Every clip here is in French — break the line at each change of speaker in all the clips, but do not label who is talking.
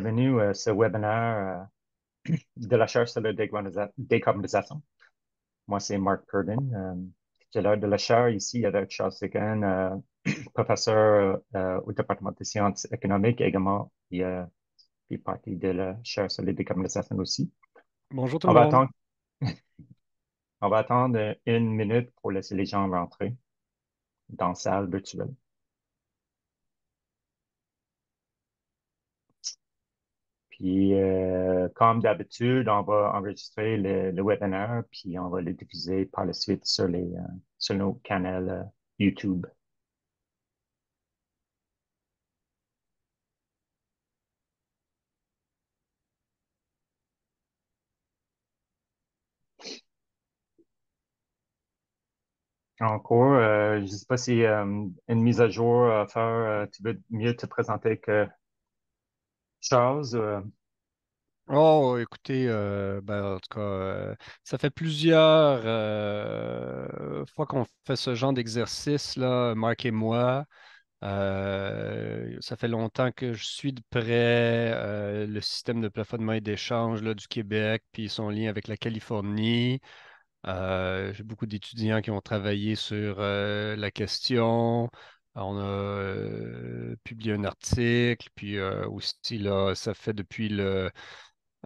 bienvenue euh, à ce webinaire euh, de la chaire sur la décarbonisation. Moi, c'est Mark Curden, euh, titulaire de la chaire ici avec Charles Sagan, professeur au département des sciences économiques également, qui fait partie de la chaire sur la décarbonisation aussi. Bonjour tout le monde. On va attendre une minute pour laisser les gens rentrer dans la salle virtuelle. Puis, euh, comme d'habitude, on va enregistrer le, webinaire, puis on va le diffuser par la suite sur, les, euh, nos canaux euh, YouTube. Encore, je ne sais pas si une mise à jour, à faire, tu veux mieux te présenter que euh. Oh, écoutez, euh, ben, en tout cas,
euh, ça fait plusieurs fois qu'on fait ce genre d'exercice, là, Marc et moi. ça fait longtemps que je suis de près le système de plafonnement et d'échange du Québec, puis son lien avec la Californie. j'ai beaucoup d'étudiants qui ont travaillé sur la question. On a publié un article, puis aussi, là, ça fait depuis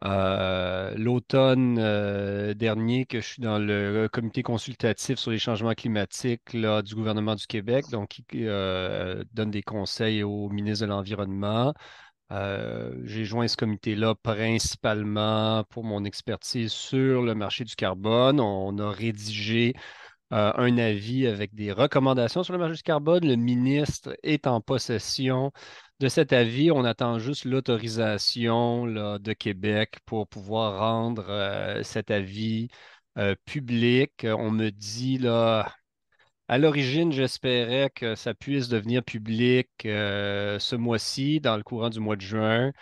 l'automne dernier que je suis dans le comité consultatif sur les changements climatiques du gouvernement du Québec, donc qui donne des conseils au ministre de l'Environnement. J'ai joint ce comité-là principalement pour mon expertise sur le marché du carbone. On a rédigé euh, un avis avec des recommandations sur le marché du carbone. Le ministre est en possession de cet avis. On attend juste l'autorisation de Québec pour pouvoir rendre euh, cet avis euh, public. On me dit là. À l'origine, j'espérais que ça puisse devenir public ce mois-ci, dans le courant du mois de juin.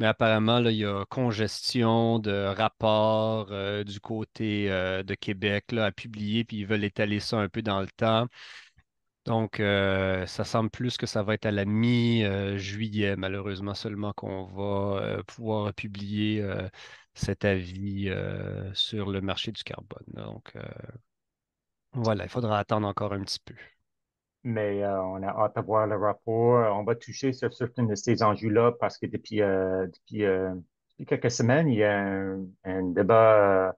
Mais apparemment, là, il y a congestion de rapports euh, du côté euh, de Québec là, à publier, puis ils veulent étaler ça un peu dans le temps. Donc, euh, ça semble plus que ça va être à la mi-juillet, malheureusement, seulement qu'on va pouvoir publier cet avis sur le marché du carbone. Donc, voilà, il faudra attendre encore un petit peu
mais euh, on a hâte de le rapport. On va toucher sur certains de ces enjeux-là parce que depuis, euh, euh, quelques semaines, il y a un, débat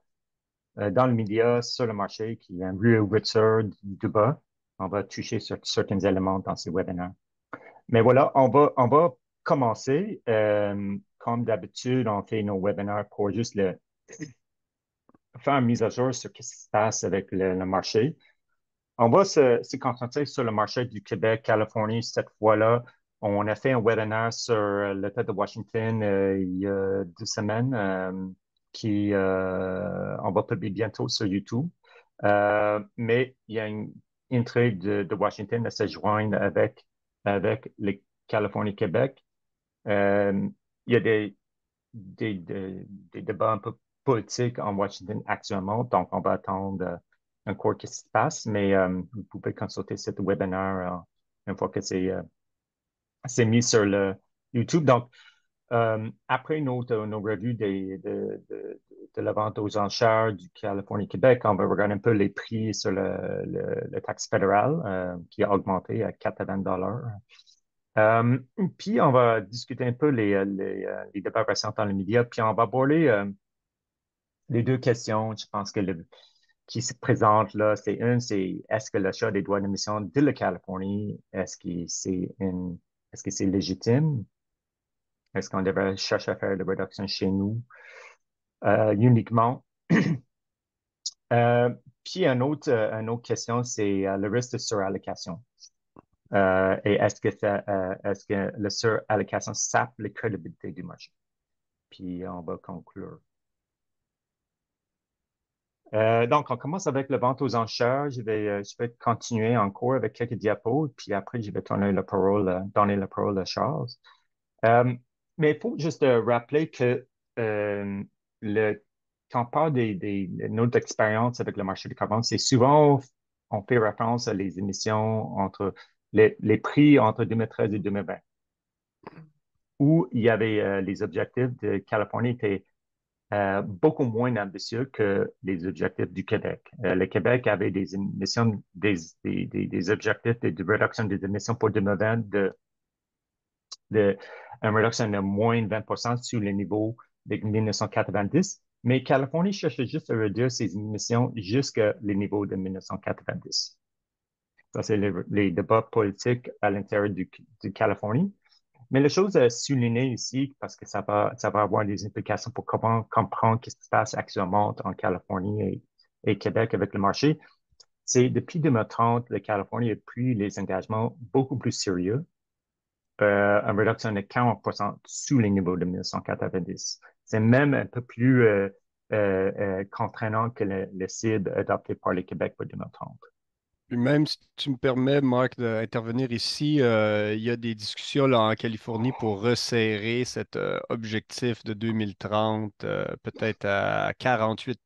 dans le média sur le marché qui est un réouverture du débat. On va toucher sur certains éléments dans ces webinaires. Mais voilà, on va, commencer. comme d'habitude, on fait nos webinaires pour juste faire une mise à jour sur ce qui se passe avec le marché. On va se, concentrer sur le marché du Québec, Californie cette fois-là. On a fait un webinaire sur euh, l'État de Washington euh, il y a deux semaines euh, qui on va publier bientôt sur YouTube. mais il y a une intrigue de, Washington à se joindre avec, avec les Californie-Québec. il y a des, débats un peu politiques en Washington actuellement, donc on va attendre encore cours qui se passe, mais euh, vous pouvez consulter cette webinaire euh, une fois que euh, c'est mis sur le YouTube. Donc, après nos revues de, la vente aux enchères du Californie-Québec, on va regarder un peu les prix sur le, taxe fédéral qui a augmenté à 80 dollars. puis on va discuter un peu les, débats récents dans le médias, puis on va aborder les deux questions. Je pense que le, qui se présente là, c'est une, c'est est-ce que l'achat des droits d'émission de la Californie, est-ce que c'est une, est que c'est légitime? Est-ce qu'on devrait chercher à faire des réductions chez nous euh, uniquement? Euh, puis un autre, euh, une autre question, c'est le risque de surallocation. et est-ce que, est-ce que la surallocation sape la crédibilité du marché? Puis on va conclure. Euh, donc, on commence avec le vente aux enchères. Euh, je vais, continuer encore avec quelques diapos, puis après, je vais parole, euh, donner la parole à Charles. mais il faut juste rappeler que quand on parle de notre expérience avec le marché du carbone, c'est souvent, on fait référence à les émissions entre les, les prix entre 2013 et 2020, où il y avait les objectifs de Californie étaient euh, beaucoup moins ambitieux que les objectifs du Québec. Euh, le Québec avait des émissions, des, objectifs de, réduction des émissions pour 2020 de, une réduction de moins de 20 sur le niveau de 1990, mais Californie cherchait juste à réduire ses émissions jusqu'à le niveaux de 1990. Ça, c'est les, débats politiques à l'intérieur du, Californie. Mais la chose à souligner ici, parce que ça va, avoir des implications pour comment comprendre ce qui se passe actuellement en Californie et, Québec avec le marché, c'est depuis 2030, la Californie a pris les engagements beaucoup plus sérieux, euh, réduction de 40 sous les niveaux de 1990. C'est même un peu plus euh, euh, euh, contraignant que le, le, CID adopté par le Québec pour 2030 même si tu me
permets, Marc, d'intervenir ici, euh, il y a des discussions en Californie pour resserrer cet euh, objectif de 2030, euh, peut-être à 48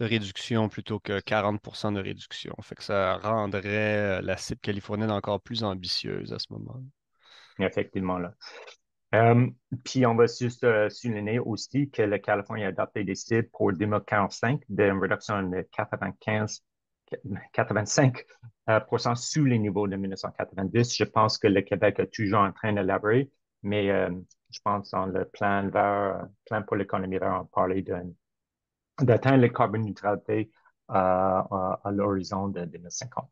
de réduction plutôt que 40 de réduction. Fait que ça rendrait
la cible californienne encore plus ambitieuse à ce moment-là. Effectivement, là. puis on va juste souligner aussi que la Californie a adopté des cibles pour 2045 d'une réduction de 95 85 euh, sous les niveaux de 1990. Je pense que le Québec est toujours en train d'élaborer, mais euh, je pense dans le plan vert, euh, plan pour l'économie vert on parlait d'atteindre la carbone neutralité à, l'horizon de 2050.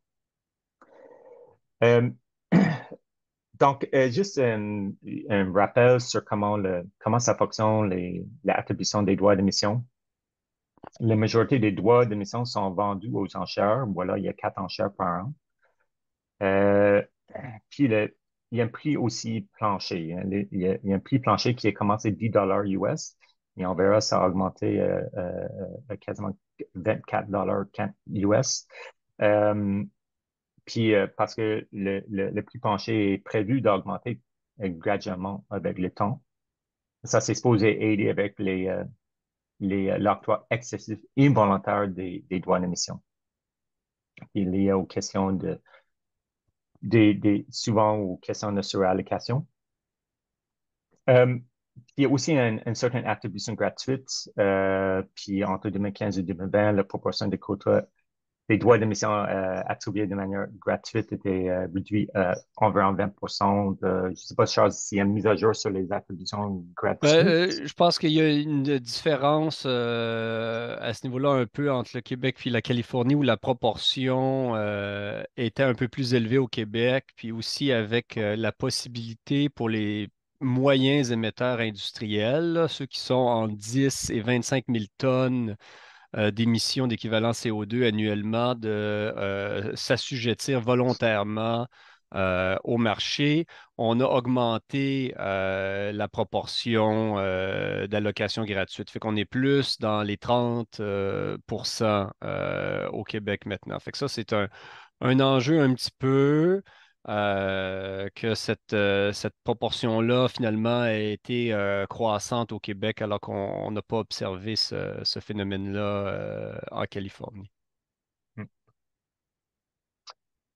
donc, juste un, rappel sur comment, comment ça fonctionne l'attribution des droits d'émission la majorité des droits d'émission sont vendus aux enchères. Voilà, il y a quatre enchères par an. Euh, puis il y a un prix aussi plancher. Hein. il, y a, un prix plancher qui a commencé à 10 dollars US et on verra ça a augmenté euh, euh, à quasiment 24 dollars US. puis parce que le, prix plancher est prévu d'augmenter graduellement avec le temps. Ça s'est supposé aider avec les, l'octroi euh, excessif involontaire des, droits d'émission. Il lié aux questions de, souvent aux questions de surallocation. Euh, il y a aussi une certaine attribution gratuite. Euh, puis entre 2015 et 2020, la proportion des quotas les droits d'émission attribués euh, de manière gratuite étaient euh, réduits à euh, environ 20 Je ne sais pas, Charles, s'il y a une mise à jour sur les attributions gratuites. Ben,
je pense qu'il y a une différence à ce niveau-là un peu entre le Québec et la Californie où la proportion était un peu plus élevée au Québec, puis aussi avec la possibilité pour les moyens émetteurs industriels, ceux qui sont en 10 et 25 000 tonnes euh, d'émissions d'équivalent CO2 annuellement de euh, s'assujettir volontairement euh, au marché. On a augmenté la proportion d'allocations gratuites. Fait qu'on est plus dans les 30 au Québec maintenant. Fait que ça, c'est un enjeu un petit peu euh, que cette, euh, cette proportion-là, finalement, a été euh, croissante au Québec alors qu'on n'a pas observé ce,
phénomène-là en Californie. Hmm.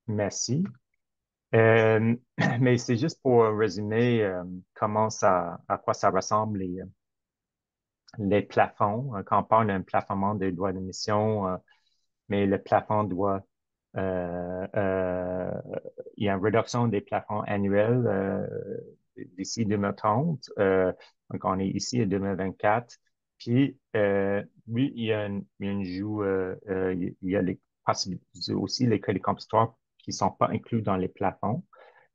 Merci. mais c'est juste pour résumer comment ça, à quoi ça ressemble les, les plafonds. Quand on parle d'un plafonnement des droits d'émission, mais le plafond doit euh, euh, il y a une réduction des plafonds annuels euh, d'ici 2030. donc, on est ici en 2024. Puis, oui, il y a une, joue, il y a les aussi les crédits compensatoires qui ne sont pas inclus dans les plafonds.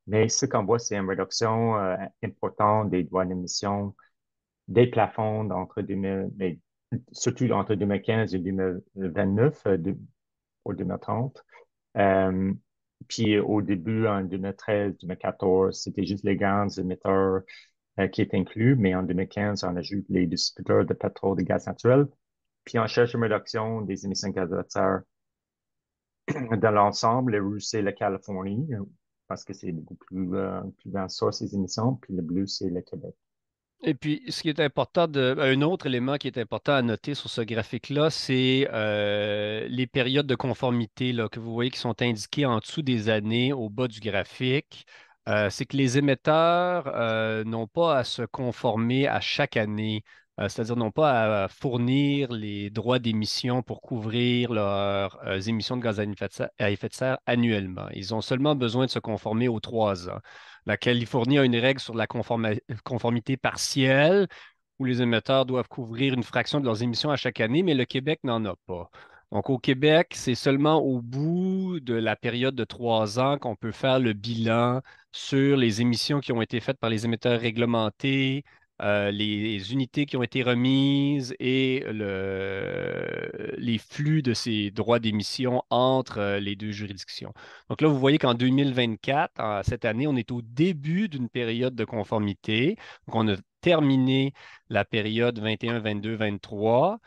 Mais ce qu'on voit, c'est une réduction importante des droits d'émission des plafonds entre 2000, mais surtout entre 2015 et 2029 pour 2030. Euh, puis au début, en 2013, 2014, c'était juste les grands émetteurs euh, qui étaient inclus, mais en 2015, on a ajoute les distributeurs de pétrole et de gaz naturel. Puis on cherche une réduction des émissions de gaz de serre dans l'ensemble, le rouge, c'est la Californie, parce que c'est beaucoup plus, grand euh, source ces émissions, puis le bleu, c'est le Québec.
Et puis, ce qui est important, un autre élément qui est important à noter sur ce graphique-là, c'est euh, les périodes de conformité que vous voyez qui sont indiquées en dessous des années au bas du graphique. Euh, c'est que les émetteurs euh, n'ont pas à se conformer à chaque année euh, c'est-à-dire non pas à fournir les droits d'émission pour couvrir leurs euh, émissions de gaz à effet, de serre, annuellement. Ils ont seulement besoin de se conformer aux trois ans. La Californie a une règle sur la conformité partielle où les émetteurs doivent couvrir une fraction de leurs émissions à chaque année, mais le Québec n'en a pas. Donc, au Québec, c'est seulement au bout de la période de trois ans qu'on peut faire le bilan sur les émissions qui ont été faites par les émetteurs réglementés, euh, les unités qui ont été remises et le, les flux de ces droits d'émission entre euh, les deux juridictions. Donc là, vous voyez qu'en 2024, cette année, on est au début d'une période de conformité. Donc on a terminé la période 21, 22, 23.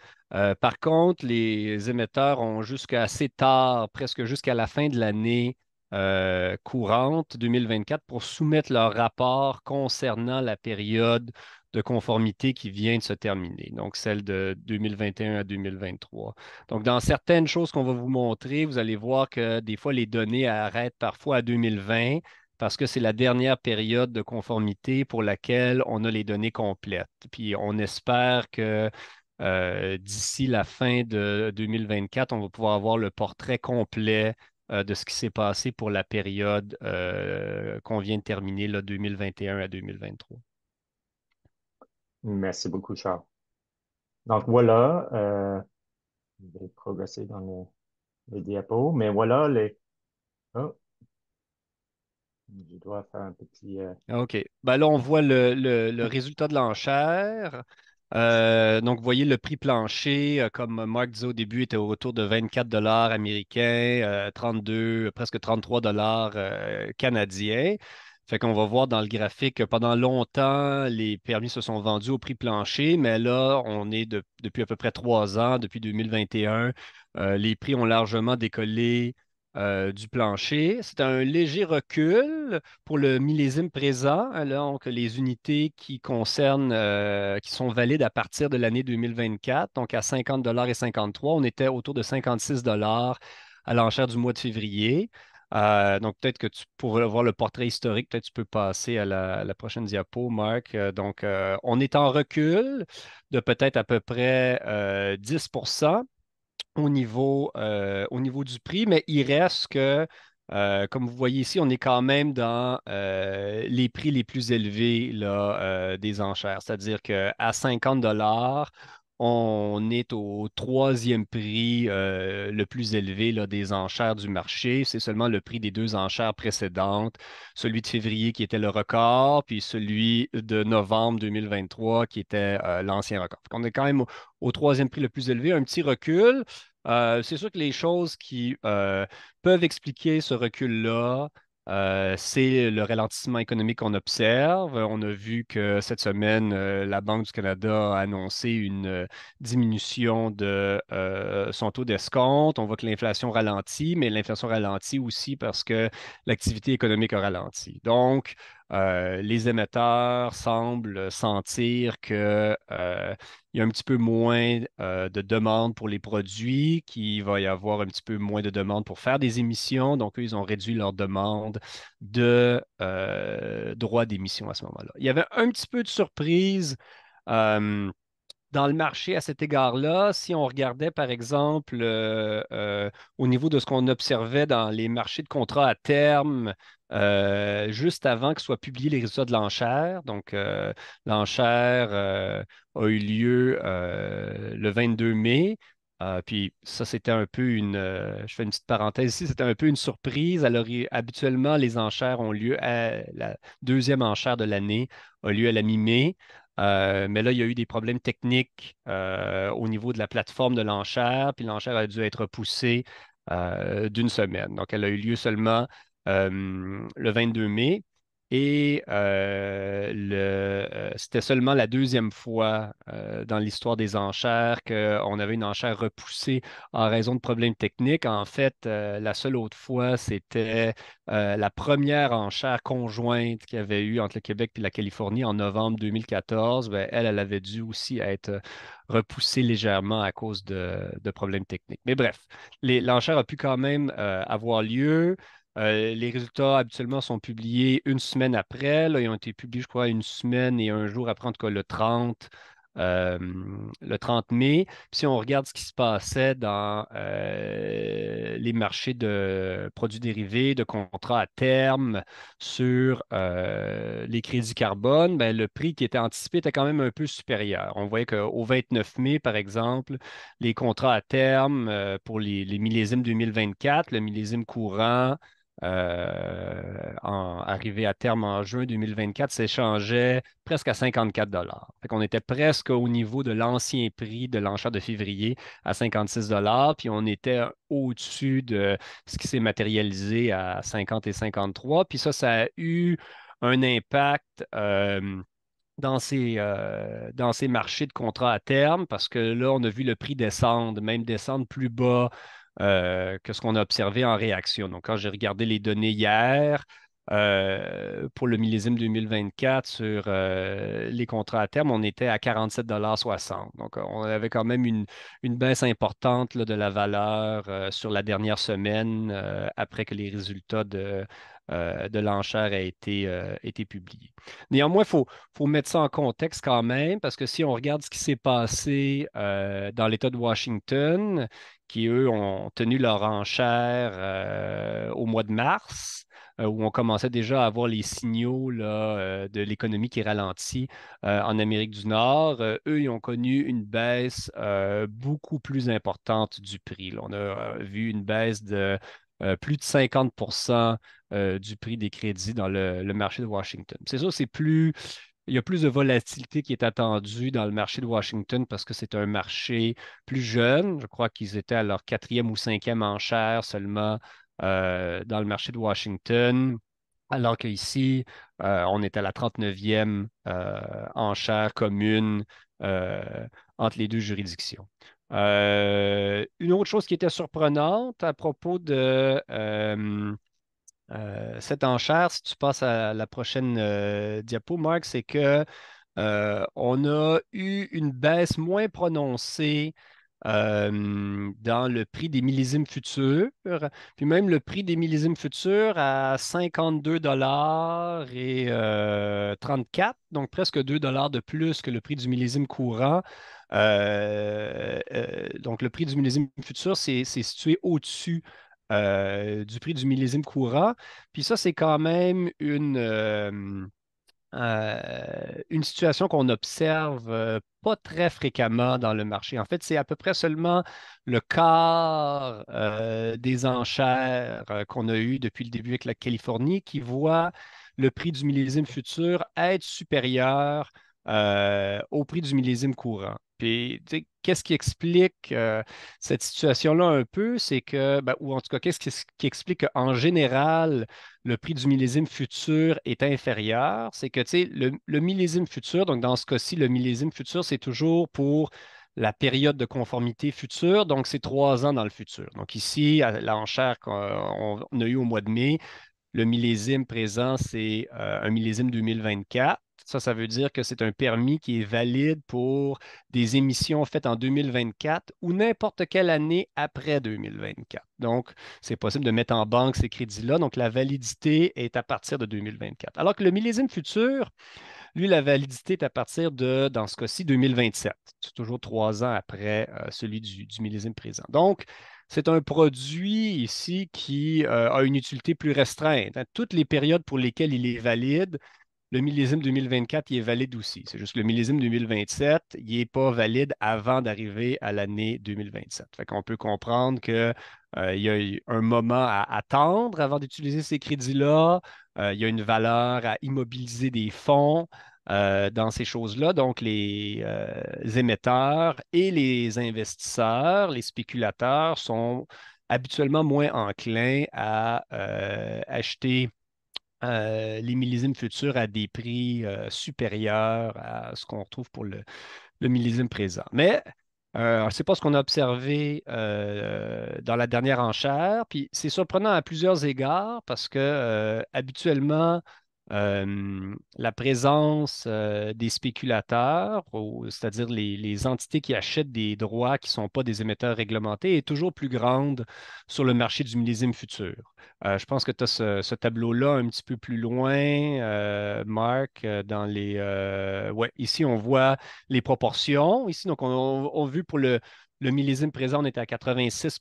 par contre, les émetteurs ont jusqu'à assez tard, presque jusqu'à la fin de l'année euh, courante 2024, pour soumettre leur rapport concernant la période de conformité qui vient de se terminer, donc celle de 2021 à 2023. Donc, dans certaines choses qu'on va vous montrer, vous allez voir que des fois, les données arrêtent parfois à 2020 parce que c'est la dernière période de conformité pour laquelle on a les données complètes. Puis on espère que euh, d'ici la fin de 2024, on va pouvoir avoir le portrait complet euh, de ce qui s'est passé pour la période euh, qu'on vient de terminer, là, 2021 à 2023.
Merci beaucoup, Charles. Donc voilà, euh, je vais progresser dans les, diapos, mais voilà les. Oh, je dois faire un petit. Euh,
ah, OK. Ben là, on voit le, résultat de l'enchère. Euh, donc, vous voyez le prix plancher, comme Marc disait au début, était autour de 24 dollars américains, 32, presque 33 dollars canadiens. Fait qu'on va voir dans le graphique que euh, pendant longtemps, les permis se sont vendus au prix plancher, mais là, on est depuis à peu près trois ans, depuis 2021, euh, les prix ont largement décollé euh, du plancher. C'est un léger recul pour le millésime présent, Alors, les unités qui concernent, qui sont valides à partir de l'année 2024, donc à 50 et 53. On était autour de 56 à l'enchère du mois de février. Euh, donc, peut-être que tu pourrais voir le portrait historique. Peut-être tu peux passer à la, prochaine diapo, Marc. Euh, donc, euh, on est en recul de peut-être à peu près 10 au niveau, au niveau du prix, mais il reste que comme vous voyez ici, on est quand même dans les prix les plus élevés là, des enchères, c'est-à-dire qu'à 50 on est au troisième prix euh, le plus élevé des enchères du marché. C'est seulement le prix des deux enchères précédentes, celui de février qui était le record, puis celui de novembre 2023 qui était euh, l'ancien record. on est quand même au, troisième prix le plus élevé, un petit recul. Euh, c'est sûr que les choses qui peuvent expliquer ce recul-là, euh, c'est le ralentissement économique qu'on observe. On a vu que cette semaine, euh, la Banque du Canada a annoncé une euh, diminution de son taux d'escompte. On voit que l'inflation ralentit, mais l'inflation ralentit aussi parce que l'activité économique a ralenti. Donc, euh, les émetteurs semblent sentir qu'il euh, y a un petit peu moins euh, de demande pour les produits, qu'il va y avoir un petit peu moins de demande pour faire des émissions. Donc, eux, ils ont réduit leur demande de droits d'émission à ce moment-là. Il y avait un petit peu de surprise dans le marché à cet égard-là, si on regardait par exemple euh, euh, au niveau de ce qu'on observait dans les marchés de contrats à terme, euh, juste avant que soient publiés les résultats de l'enchère. Donc, l'enchère a eu lieu le 22 mai. puis ça, c'était un peu une, je fais une petite parenthèse ici, c'était un peu une surprise. Alors, habituellement, les enchères ont lieu à la deuxième enchère de l'année, a lieu à la mi-mai. Euh, mais là, il y a eu des problèmes techniques euh, au niveau de la plateforme de l'enchère, puis l'enchère a dû être poussée euh, d'une semaine. Donc, elle a eu lieu seulement le 22 mai. Et euh, euh, c'était seulement la deuxième fois euh, dans l'histoire des enchères qu'on avait une enchère repoussée en raison de problèmes techniques. En fait, la seule autre fois, c'était la première enchère conjointe qu'il y avait eu entre le Québec et la Californie en novembre 2014. Ben, elle, elle avait dû aussi être repoussée légèrement à cause de problèmes techniques. Mais bref, l'enchère a pu quand même avoir lieu. Euh, les résultats habituellement sont publiés une semaine après. Là, ils ont été publiés, je crois, une semaine et un jour après, en tout cas le 30, le 30 mai. si on regarde ce qui se passait dans euh, les marchés de produits dérivés, de contrats à terme sur euh, les crédits carbone, ben, le prix qui était anticipé était quand même un peu supérieur. On voyait qu'au 29 mai, par exemple, les contrats à terme pour les, les millésimes 2024, le millésime courant, euh, en, arrivé à terme en juin 2024, s'échangeait presque à 54 dollars. On était presque au niveau de l'ancien prix de l'enchère de février à 56 dollars, puis on était au-dessus de ce qui s'est matérialisé à 50 et 53. Puis ça, ça a eu un impact euh, dans, ces, euh, dans ces marchés de contrats à terme parce que là, on a vu le prix descendre, même descendre plus bas euh, que ce qu'on a observé en réaction. Donc, quand j'ai regardé les données hier euh, pour le millésime 2024 sur euh, les contrats à terme, on était à 47,60 Donc, on avait quand même une, baisse importante de la valeur sur la dernière semaine après que les résultats de, de l'enchère a été, publiés. Néanmoins, il faut, mettre ça en contexte quand même, parce que si on regarde ce qui s'est passé dans l'État de Washington, qui, eux, ont tenu leur enchère euh, au mois de mars, euh, où on commençait déjà à avoir les signaux euh, de l'économie qui ralentit en Amérique du Nord. eux, ils ont connu une baisse beaucoup plus importante du prix. on a vu une baisse de plus de 50 du prix des crédits dans le, marché de Washington. C'est ça, c'est plus il y a plus de volatilité qui est attendue dans le marché de Washington parce que c'est un marché plus jeune. Je crois qu'ils étaient à leur quatrième ou cinquième enchère seulement euh, dans le marché de Washington. Alors qu'ici, euh, on est à la 39e enchère euh, commune entre les deux juridictions. une autre chose qui était surprenante à propos de euh, cette enchère, si tu passes à la prochaine euh, diapo, Marc, c'est que euh, on a eu une baisse moins prononcée dans le prix des millésimes futurs. Puis même le prix des millésimes futurs à 52 dollars et 34, donc presque 2 dollars de plus que le prix du millésime courant. donc le prix du millésime futur c'est situé au-dessus euh, du prix du millésime courant. Puis ça, c'est quand même une, euh, euh, une situation qu'on observe pas très fréquemment dans le marché. En fait, c'est à peu près seulement le quart des enchères qu'on a eues depuis le début avec la Californie qui voit le prix du millésime futur être supérieur au prix du millésime courant. Puis, qu'est-ce qui explique euh, cette situation-là un peu? C'est que, ben, ou en tout cas, qu'est-ce qui, explique qu'en général, le prix du millésime futur est inférieur? C'est que, le, le millésime futur, donc dans ce cas-ci, le millésime futur, c'est toujours pour la période de conformité future, donc c'est trois ans dans le futur. Donc ici, à l'enchère qu'on a eu au mois de mai, le millésime présent, c'est euh, un millésime 2024. Ça, ça veut dire que c'est un permis qui est valide pour des émissions faites en 2024 ou n'importe quelle année après 2024. Donc, c'est possible de mettre en banque ces crédits-là. Donc, la validité est à partir de 2024. Alors que le millésime futur, lui, la validité est à partir de, dans ce cas-ci, 2027. C'est toujours trois ans après euh, celui du, millésime présent. Donc, c'est un produit ici qui euh, a une utilité plus restreinte. Hein. Toutes les périodes pour lesquelles il est valide, le millésime 2024, il est valide aussi. C'est juste que le millésime 2027, il n'est pas valide avant d'arriver à l'année 2027. Fait qu'on peut comprendre qu'il euh, y a un moment à attendre avant d'utiliser ces crédits-là. Euh, il y a une valeur à immobiliser des fonds. Euh, dans ces choses-là. Donc, les émetteurs et les investisseurs, les spéculateurs sont habituellement moins enclins à acheter euh, les millésimes futurs à des prix euh, supérieurs à ce qu'on retrouve pour le, millésime présent. Mais euh, ce n'est pas ce qu'on a observé euh, dans la dernière enchère. Puis c'est surprenant à plusieurs égards parce que habituellement, euh, la présence euh, des spéculateurs, c'est-à-dire les, entités qui achètent des droits qui ne sont pas des émetteurs réglementés, est toujours plus grande sur le marché du millésime futur. Euh, je pense que tu as ce, tableau-là un petit peu plus loin, Marc, dans les... ici, on voit les proportions. Ici, donc, on, a vu pour le, le millésime présent, on était à 86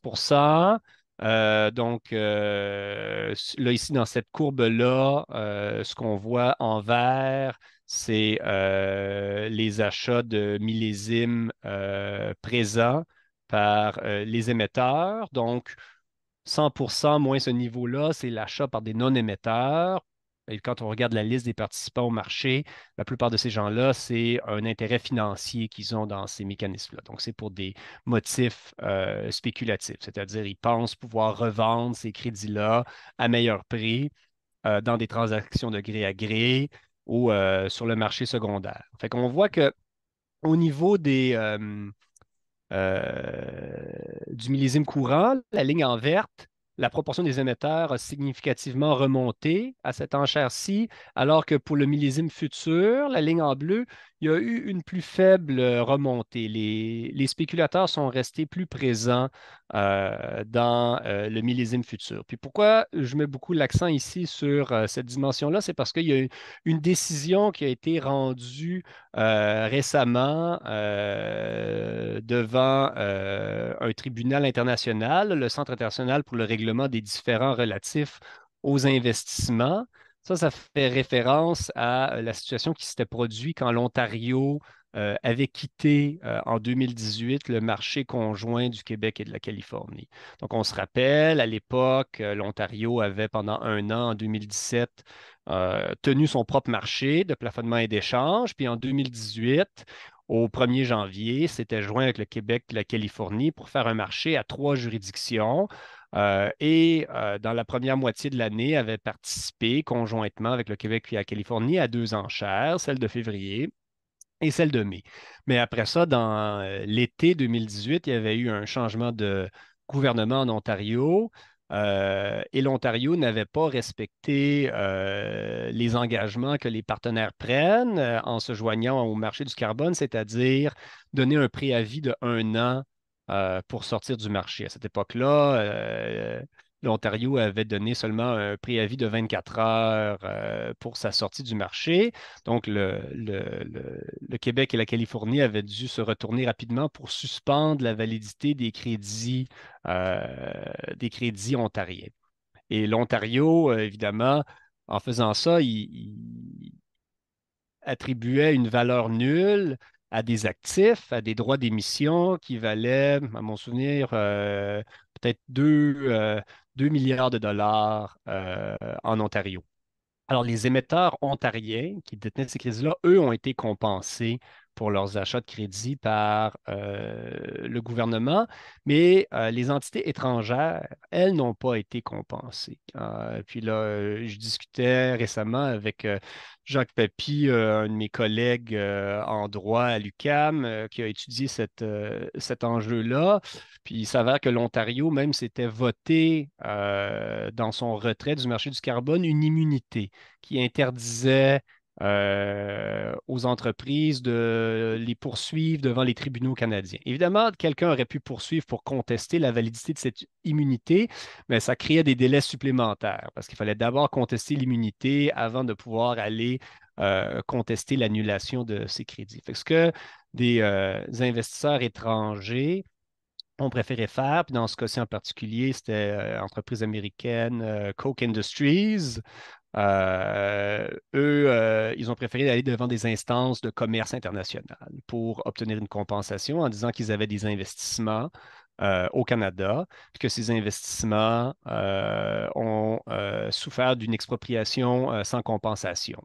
euh, donc, euh, là, ici, dans cette courbe-là, euh, ce qu'on voit en vert, c'est les achats de millésimes présents par les émetteurs. Donc, 100 moins ce niveau-là, c'est l'achat par des non-émetteurs quand on regarde la liste des participants au marché, la plupart de ces gens-là, c'est un intérêt financier qu'ils ont dans ces mécanismes-là. Donc, c'est pour des motifs euh, spéculatifs, c'est-à-dire ils pensent pouvoir revendre ces crédits-là à meilleur prix euh, dans des transactions de gré à gré ou euh, sur le marché secondaire. Fait qu'on voit que au niveau des, du millésime courant, la ligne en verte, la proportion des émetteurs a significativement remonté à cette enchère-ci, alors que pour le millésime futur, la ligne en bleu, il y a eu une plus faible euh, remontée. Les, spéculateurs sont restés plus présents euh, dans euh, le millésime futur. Puis pourquoi je mets beaucoup l'accent ici sur cette dimension-là, c'est parce qu'il y a eu une, décision qui a été rendue récemment devant un tribunal international, le Centre international pour le règlement des différends relatifs aux investissements. Ça, ça fait référence à euh, la situation qui s'était produite quand l'Ontario euh, avait quitté euh, en 2018 le marché conjoint du Québec et de la Californie. Donc, on se rappelle, à l'époque, l'Ontario avait pendant un an, en 2017, tenu son propre marché de plafonnement et d'échange. Puis en 2018, au 1er janvier, s'était joint avec le Québec et la Californie pour faire un marché à trois juridictions euh, et euh, dans la première moitié de l'année, avait participé conjointement avec le Québec et la Californie à deux enchères, celle de février et celle de mai. Mais après ça, dans euh, l'été 2018, il y avait eu un changement de gouvernement en Ontario. et l'Ontario n'avait pas respecté les engagements que les partenaires prennent en se joignant au marché du carbone, c'est-à-dire donner un préavis de un an euh, pour sortir du marché. À cette époque-là, euh, l'Ontario avait donné seulement un préavis de 24 heures euh, pour sa sortie du marché. Donc, le, Québec et la Californie avaient dû se retourner rapidement pour suspendre la validité des crédits, des crédits ontariens. Et l'Ontario, évidemment, en faisant ça, il attribuait une valeur nulle à des actifs, à des droits d'émission qui valaient, à mon souvenir, euh, peut-être 2, euh, milliards de dollars euh, en Ontario. Alors, les émetteurs ontariens qui détenaient ces crises là eux, ont été compensés pour leurs achats de crédit par euh, le gouvernement, mais euh, les entités étrangères, elles n'ont pas été compensées. Euh, puis là, je discutais récemment avec Jacques Papy, un de mes collègues en droit à l'UCAM, qui a étudié cette, cet enjeu-là. Puis il s'avère que l'Ontario même s'était voté dans son retrait du marché du carbone une immunité qui interdisait euh, aux entreprises de les poursuivre devant les tribunaux canadiens. Évidemment, quelqu'un aurait pu poursuivre pour contester la validité de cette immunité, mais ça créait des délais supplémentaires parce qu'il fallait d'abord contester l'immunité avant de pouvoir aller euh, contester l'annulation de ces crédits. ce que des, euh, investisseurs étrangers ont préféré faire. Puis dans ce cas-ci en particulier, c'était l'entreprise américaine Coke Industries, euh, eux, euh, ils ont préféré aller devant des instances de commerce international pour obtenir une compensation en disant qu'ils avaient des investissements euh, au Canada, puis que ces investissements ont souffert d'une expropriation sans compensation.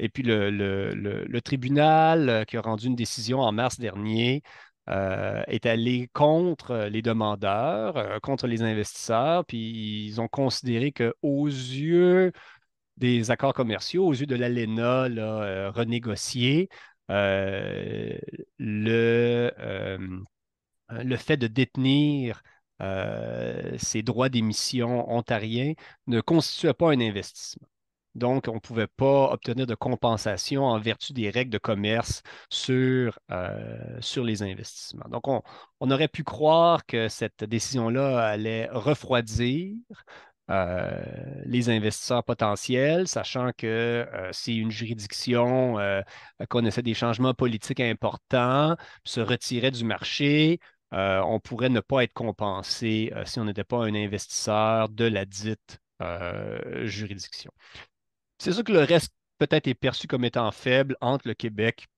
et puis le, le, le, tribunal qui a rendu une décision en mars dernier est allé contre les demandeurs, contre les investisseurs, puis ils ont considéré que aux yeux des accords commerciaux aux yeux de l'ALENA euh, renégociés. Euh, le, euh, le fait de détenir euh, ces droits d'émission ontariens ne constituait pas un investissement. Donc, on ne pouvait pas obtenir de compensation en vertu des règles de commerce sur, sur les investissements. Donc, on, on, aurait pu croire que cette décision-là allait refroidir euh, les investisseurs potentiels, sachant que euh, si une juridiction connaissait euh, des changements politiques importants, se retirait du marché, on pourrait ne pas être compensé si on n'était pas un investisseur de la dite juridiction. C'est sûr que le reste peut-être est perçu comme étant faible entre le Québec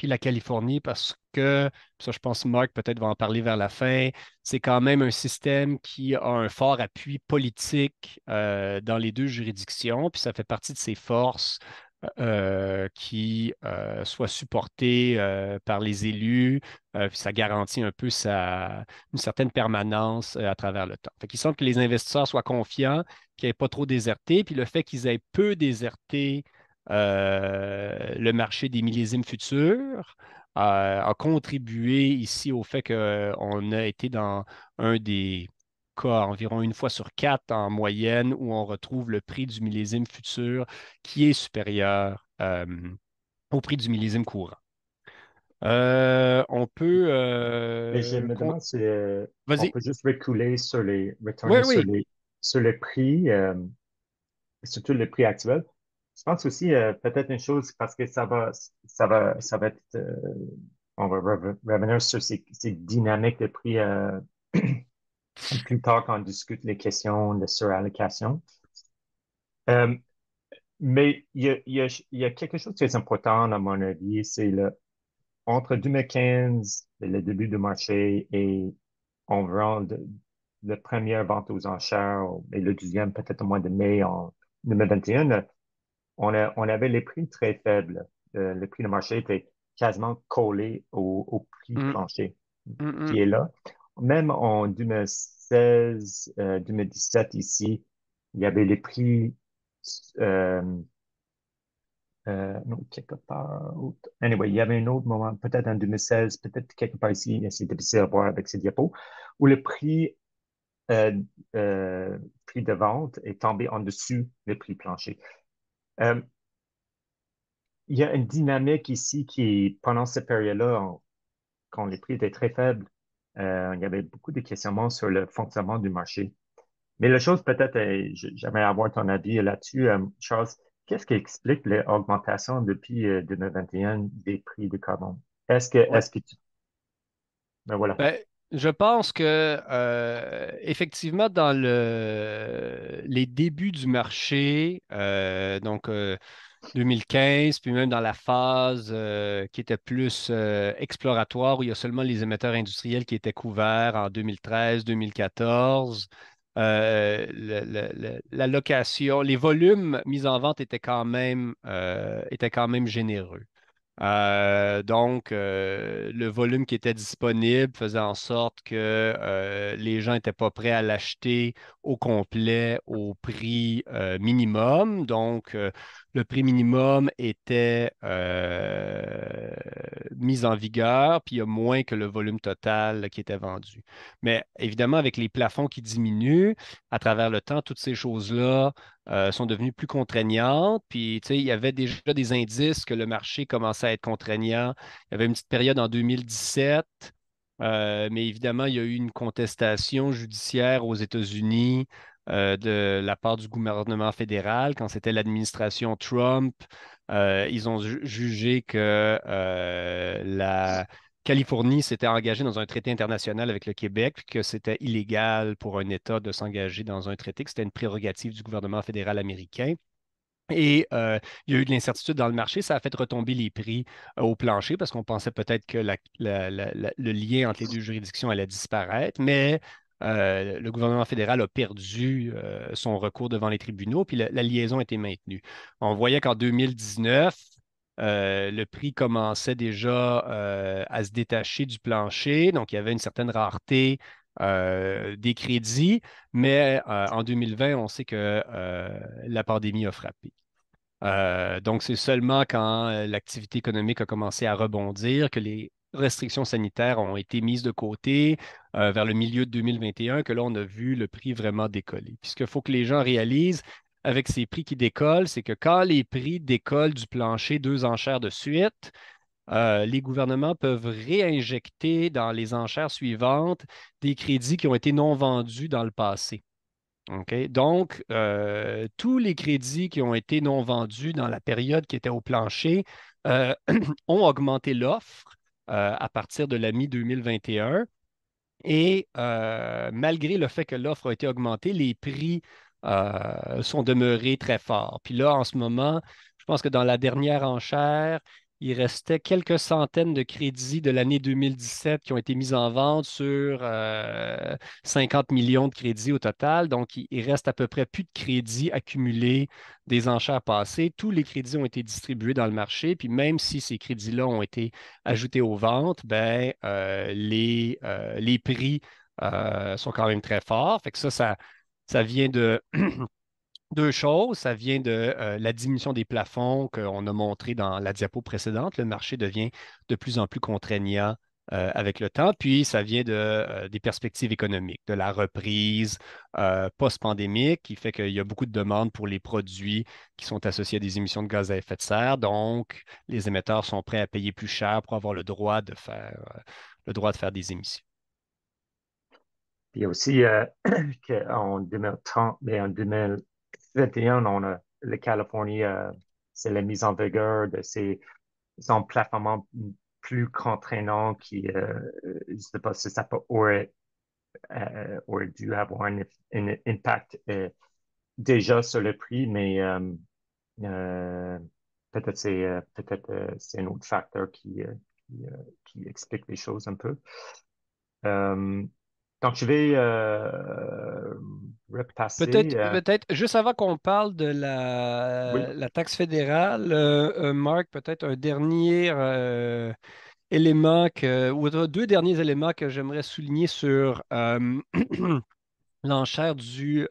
puis la Californie parce que, ça je pense Marc peut-être va en parler vers la fin, c'est quand même un système qui a un fort appui politique euh, dans les deux juridictions, puis ça fait partie de ses forces euh, qui euh, soient supportées par les élus, ça garantit un peu sa, une certaine permanence à travers le temps. Fait Il semble que les investisseurs soient confiants, qu'ils n'aient pas trop déserté, puis le fait qu'ils aient peu déserté euh, le marché des millésimes futurs euh, a contribué ici au fait qu'on a été dans un des cas environ une fois sur quatre en moyenne où on retrouve le prix du millésime futur qui est supérieur euh, au prix du millésime courant.
on peut. vas On peut juste reculer sur les, sur, Les, sur les prix, surtout les prix actuels. Je pense aussi euh, peut-être une chose parce que ça va, ça va, ça va être, euh, on va revenir sur ces, dynamiques de prix euh, plus tard quand on discute les questions de surallocation. mais il y a, quelque chose qui est important à mon avis, c'est le entre 2015 le début du marché et on vend la première vente aux enchères et le deuxième peut-être au mois de mai en 2021 on, avait les prix très faibles. Euh, le prix de marché était quasiment collé au, prix mm. plancher mm, mm. qui est là. Même en 2016, 2017 euh, ici, il y avait les prix euh, non, quelque part. Anyway, il y avait un autre moment, peut-être en 2016, peut-être quelque part ici, c'est difficile à voir avec ces diapos, où le prix, de vente est tombé en dessous du prix plancher. Euh, il y a une dynamique ici qui, pendant cette période-là, quand les prix étaient très faibles, euh, il y avait beaucoup de questionnements sur le fonctionnement du marché. Mais la chose peut-être, j'aimerais avoir ton avis là-dessus, euh, Charles, qu'est-ce qui explique l'augmentation depuis 2021 des prix de carbone? Est-ce que, est-ce que tu... Ben voilà. Ben,
je pense que euh, effectivement, dans les débuts du marché, euh, donc 2015, euh, puis même dans la phase qui était plus exploratoire, où il y a seulement les émetteurs industriels qui étaient couverts en 2013-2014, la location, les volumes mis en vente quand même, étaient quand même généreux. Euh, donc, euh, le volume qui était disponible faisait en sorte que euh, les gens n'étaient pas prêts à l'acheter au complet au prix minimum. Donc, le prix minimum était euh, mis en vigueur, puis il y a moins que le volume total qui était vendu. Mais évidemment, avec les plafonds qui diminuent à travers le temps, toutes ces choses-là euh, sont devenues plus contraignantes. Puis, il y avait déjà des indices que le marché commençait à être contraignant. Il y avait une petite période en 2017. Euh, mais évidemment, il y a eu une contestation judiciaire aux États-Unis euh, de la part du gouvernement fédéral quand c'était l'administration Trump. Euh, ils ont jugé que euh, la Californie s'était engagée dans un traité international avec le Québec, que c'était illégal pour un État de s'engager dans un traité, que c'était une prérogative du gouvernement fédéral américain. Et il y a eu de l'incertitude dans le marché. Ça a fait retomber les prix au plancher parce qu'on pensait peut-être que le lien entre les deux juridictions allait disparaître. Mais euh, le gouvernement fédéral a perdu euh, son recours devant les tribunaux, puis la, liaison a été maintenue. On voyait qu'en 2019, euh, le prix commençait déjà à se détacher du plancher, donc il y avait une certaine rareté des crédits, mais en 2020, on sait que la pandémie a frappé. donc, c'est seulement quand l'activité économique a commencé à rebondir que les restrictions sanitaires ont été mises de côté euh, vers le milieu de 2021 que là, on a vu le prix vraiment décoller. Puis ce qu'il faut que les gens réalisent avec ces prix qui décollent, c'est que quand les prix décollent du plancher deux enchères de suite, euh, les gouvernements peuvent réinjecter dans les enchères suivantes des crédits qui ont été non vendus dans le passé. Donc, euh, tous les crédits qui ont été non vendus dans la période qui était au plancher ont augmenté l'offre euh, à partir de la mi-2021. Et euh, malgré le fait que l'offre a été augmentée, les prix euh, sont demeurés très forts. Puis là, en ce moment, je pense que dans la dernière enchère, il restait quelques centaines de crédits de l'année 2017 qui ont été mis en vente sur 50 euh, millions de crédits au total. Donc, il, reste à peu près plus de crédits accumulés des enchères passées. Tous les crédits ont été distribués dans le marché. Puis même si ces crédits-là ont été ajoutés aux ventes, ben, euh, les, euh, les prix sont quand même très forts. Fait que ça, ça vient de... Deux choses, ça vient de euh, la diminution des plafonds qu'on a montré dans la diapo précédente. Le marché devient de plus en plus contraignant euh, avec le temps, puis ça vient de, euh, des perspectives économiques, de la reprise post-pandémique qui fait qu'il y a beaucoup de demandes pour les produits qui sont associés à des émissions de gaz à effet de serre. Donc, les émetteurs sont prêts à payer plus cher pour avoir le droit de faire, le droit de faire des émissions.
Il y a aussi qu'en 2030, mais en 2000, 2021, on la Californie, euh, c'est la mise en vigueur de ces emplacements plus contraignants qui, euh, euh, je ne sais pas si ça aurait, dû avoir un, impact déjà sur le prix, mais peut-être c'est c'est un autre facteur qui, qui, explique les choses un peu. Donc, vais euh, euh, Peut-être,
juste avant qu'on parle de la, taxe fédérale, euh, Marc, peut-être un dernier élément ou deux derniers éléments que j'aimerais souligner sur l'enchère du,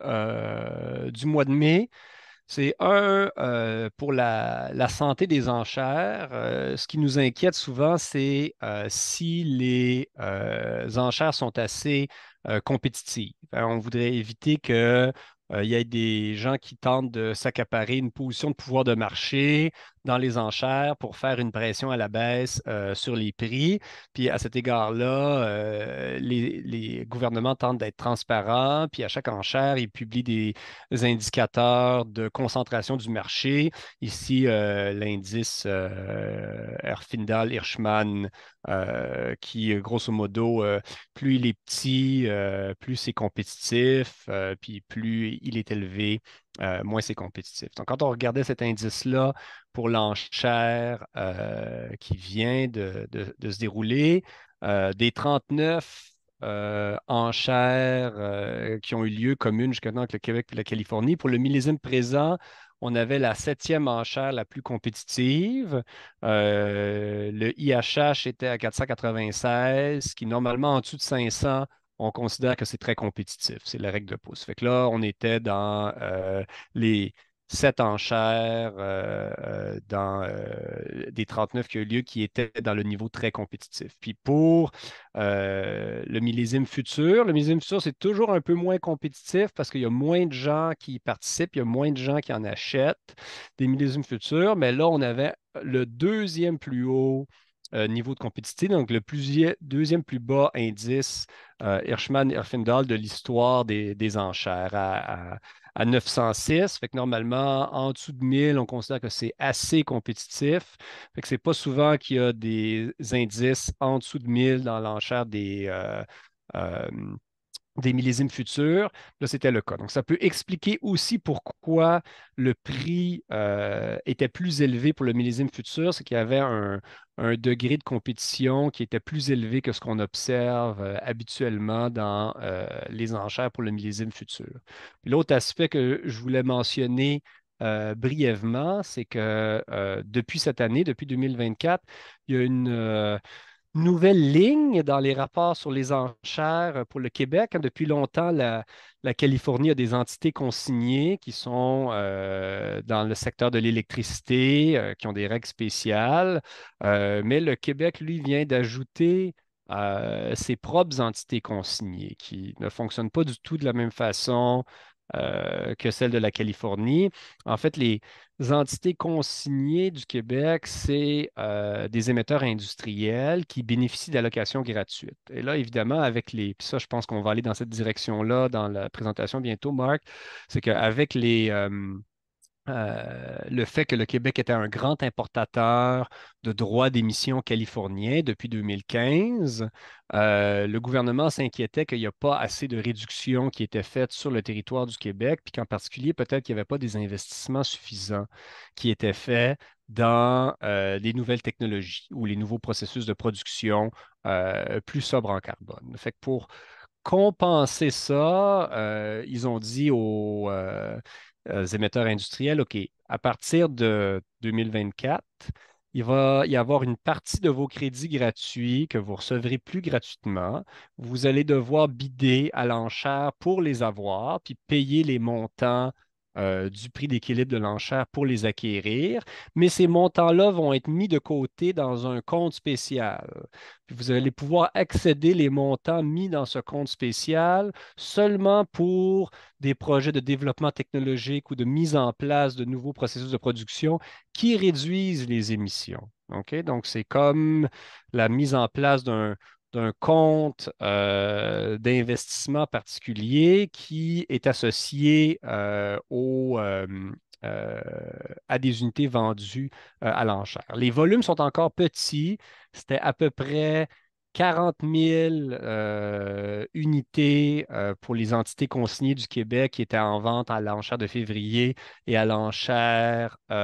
du mois de mai. C'est un, euh, pour la, santé des enchères, euh, ce qui nous inquiète souvent, c'est euh, si les enchères sont assez compétitives. Hein, on voudrait éviter que euh, il y a des gens qui tentent de s'accaparer une position de pouvoir de marché dans les enchères pour faire une pression à la baisse euh, sur les prix. Puis à cet égard-là, euh, les, gouvernements tentent d'être transparents. Puis à chaque enchère, ils publient des indicateurs de concentration du marché. Ici, l'indice Erfindal-Hirschman euh, qui, euh, grosso modo, euh, plus il est petit, plus c'est compétitif, puis plus il est élevé, moins c'est compétitif. Donc, quand on regardait cet indice-là pour l'enchère qui vient de, se dérouler, des 39 enchères qui ont eu lieu communes jusqu'à maintenant avec le Québec et la Californie. Pour le millésime présent, on avait la septième enchère la plus compétitive. Euh, le IHH était à 496, qui normalement en dessous de 500, on considère que c'est très compétitif. C'est la règle de pouce. Fait que là, on était dans euh, les cette enchères euh, euh, dans euh, des 39 qui ont eu lieu qui étaient dans le niveau très compétitif. Puis pour le millésime futur, le millésime futur, c'est toujours un peu moins compétitif parce qu'il y a moins de gens qui participent, il y a moins de gens qui en achètent des millésimes futurs, mais là, on avait le deuxième plus haut niveau de compétitivité. Donc, le deuxième plus bas indice euh, hirschman de l'histoire des, enchères à, à 906. Fait que normalement, en dessous de 1000, on considère que c'est assez compétitif. Ce n'est c'est pas souvent qu'il y a des indices en dessous de 1000 dans l'enchère des. Euh, euh, des millésimes futurs. Là, c'était le cas. Donc, ça peut expliquer aussi pourquoi le prix euh, était plus élevé pour le millésime futur, c'est qu'il y avait un, degré de compétition qui était plus élevé que ce qu'on observe euh, habituellement dans euh, les enchères pour le millésime futur. L'autre aspect que je voulais mentionner brièvement, c'est que depuis cette année, depuis 2024, il y a une nouvelle ligne dans les rapports sur les enchères euh, pour le Québec. Hein. Depuis longtemps, la, Californie a des entités consignées qui sont euh, dans le secteur de l'électricité, euh, qui ont des règles spéciales, mais le Québec, lui, vient d'ajouter ses propres entités consignées qui ne fonctionnent pas du tout de la même façon, euh, que celle de la Californie. En fait, les entités consignées du Québec, c'est euh, des émetteurs industriels qui bénéficient d'allocations gratuites. Et là, évidemment, avec les. Puis ça, je pense qu'on va aller dans cette direction-là dans la présentation bientôt, Marc. C'est qu'avec les. Euh, euh, le fait que le Québec était un grand importateur de droits d'émission californiens depuis 2015. Euh, le gouvernement s'inquiétait qu'il n'y a pas assez de réductions qui étaient faites sur le territoire du Québec, puis qu'en particulier, peut-être qu'il n'y avait pas des investissements suffisants qui étaient faits dans euh, les nouvelles technologies ou les nouveaux processus de production plus sobres en carbone. Fait pour compenser ça, ils ont dit aux euh, émetteurs industriels, OK, à partir de 2024, il va y avoir une partie de vos crédits gratuits que vous recevrez plus gratuitement. Vous allez devoir bider à l'enchère pour les avoir, puis payer les montants euh, du prix d'équilibre de l'enchère pour les acquérir, mais ces montants-là vont être mis de côté dans un compte spécial. vous allez pouvoir accéder les montants mis dans ce compte spécial seulement pour des projets de développement technologique ou de mise en place de nouveaux processus de production qui réduisent les émissions. Donc, c'est comme la mise en place d'un d'un compte euh, d'investissement particulier qui est associé euh, euh, à des unités vendues à l'enchère. Les volumes sont encore petits. C'était à peu près 40 000 unités pour les entités consignées du Québec qui étaient en vente à l'enchère de février et à l'enchère à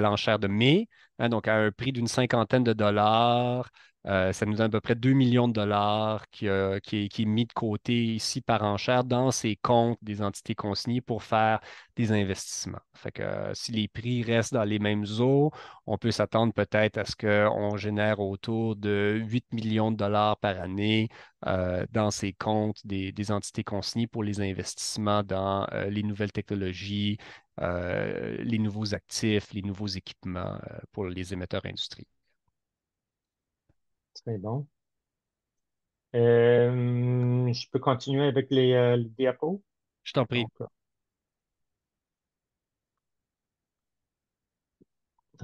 l'enchère de mai. Hein, donc à un prix d'une cinquantaine de dollars euh, ça nous donne à peu près 2 millions de dollars euh, qui, est, mis de côté ici par enchère dans ces comptes des entités consignées pour faire des investissements. Fait que euh, si les prix restent dans les mêmes eaux, on peut s'attendre peut-être à ce qu'on génère autour de 8 millions de dollars par année dans ces comptes des, des, entités consignées pour les investissements dans les nouvelles technologies, les nouveaux actifs, les nouveaux équipements
pour les émetteurs industriels. Très bon. Euh, je peux continuer avec les, euh, diapos? Je t'en prie. Euh,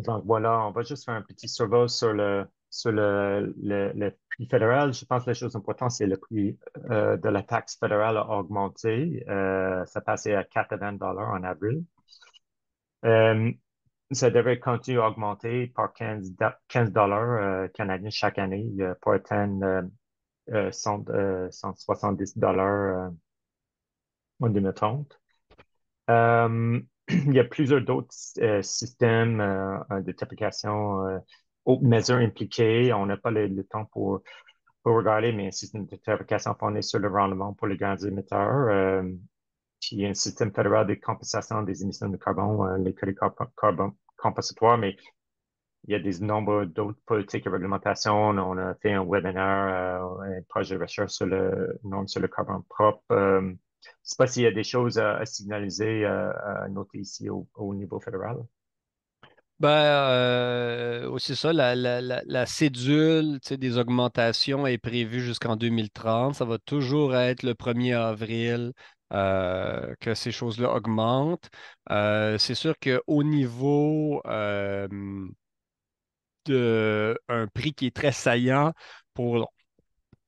donc, voilà, on va juste faire un petit survol sur le, le, prix fédéral. Je pense que la chose importante, c'est le prix de la taxe fédérale a augmenté. ça passait à 80 en avril ça devrait continuer à augmenter par 15 dollars euh, canadiens chaque année pour atteindre 170 dollars euh, en 2030. Euh, il y a plusieurs d'autres systèmes de tarification mesures mesures impliquées. On n'a pas le, temps pour, regarder, mais un système tarification fondé sur le rendement pour les grands émetteurs. Euh, est un système fédéral de compensation des émissions de carbone, euh, l'École crédits compensatoires, mais il y a des nombres d'autres politiques et réglementations. On a fait un webinaire, euh, un projet de recherche sur le norme sur le carbone propre. je ne sais pas s'il y a des choses à, signaliser, à, noter ici au, niveau fédéral.
Ben, aussi, ça, la, la cédule des augmentations est prévue jusqu'en 2030. Ça va toujours être le 1er avril euh, que ces choses-là augmentent. Euh, c'est sûr qu'au niveau euh, d'un prix qui est très saillant pour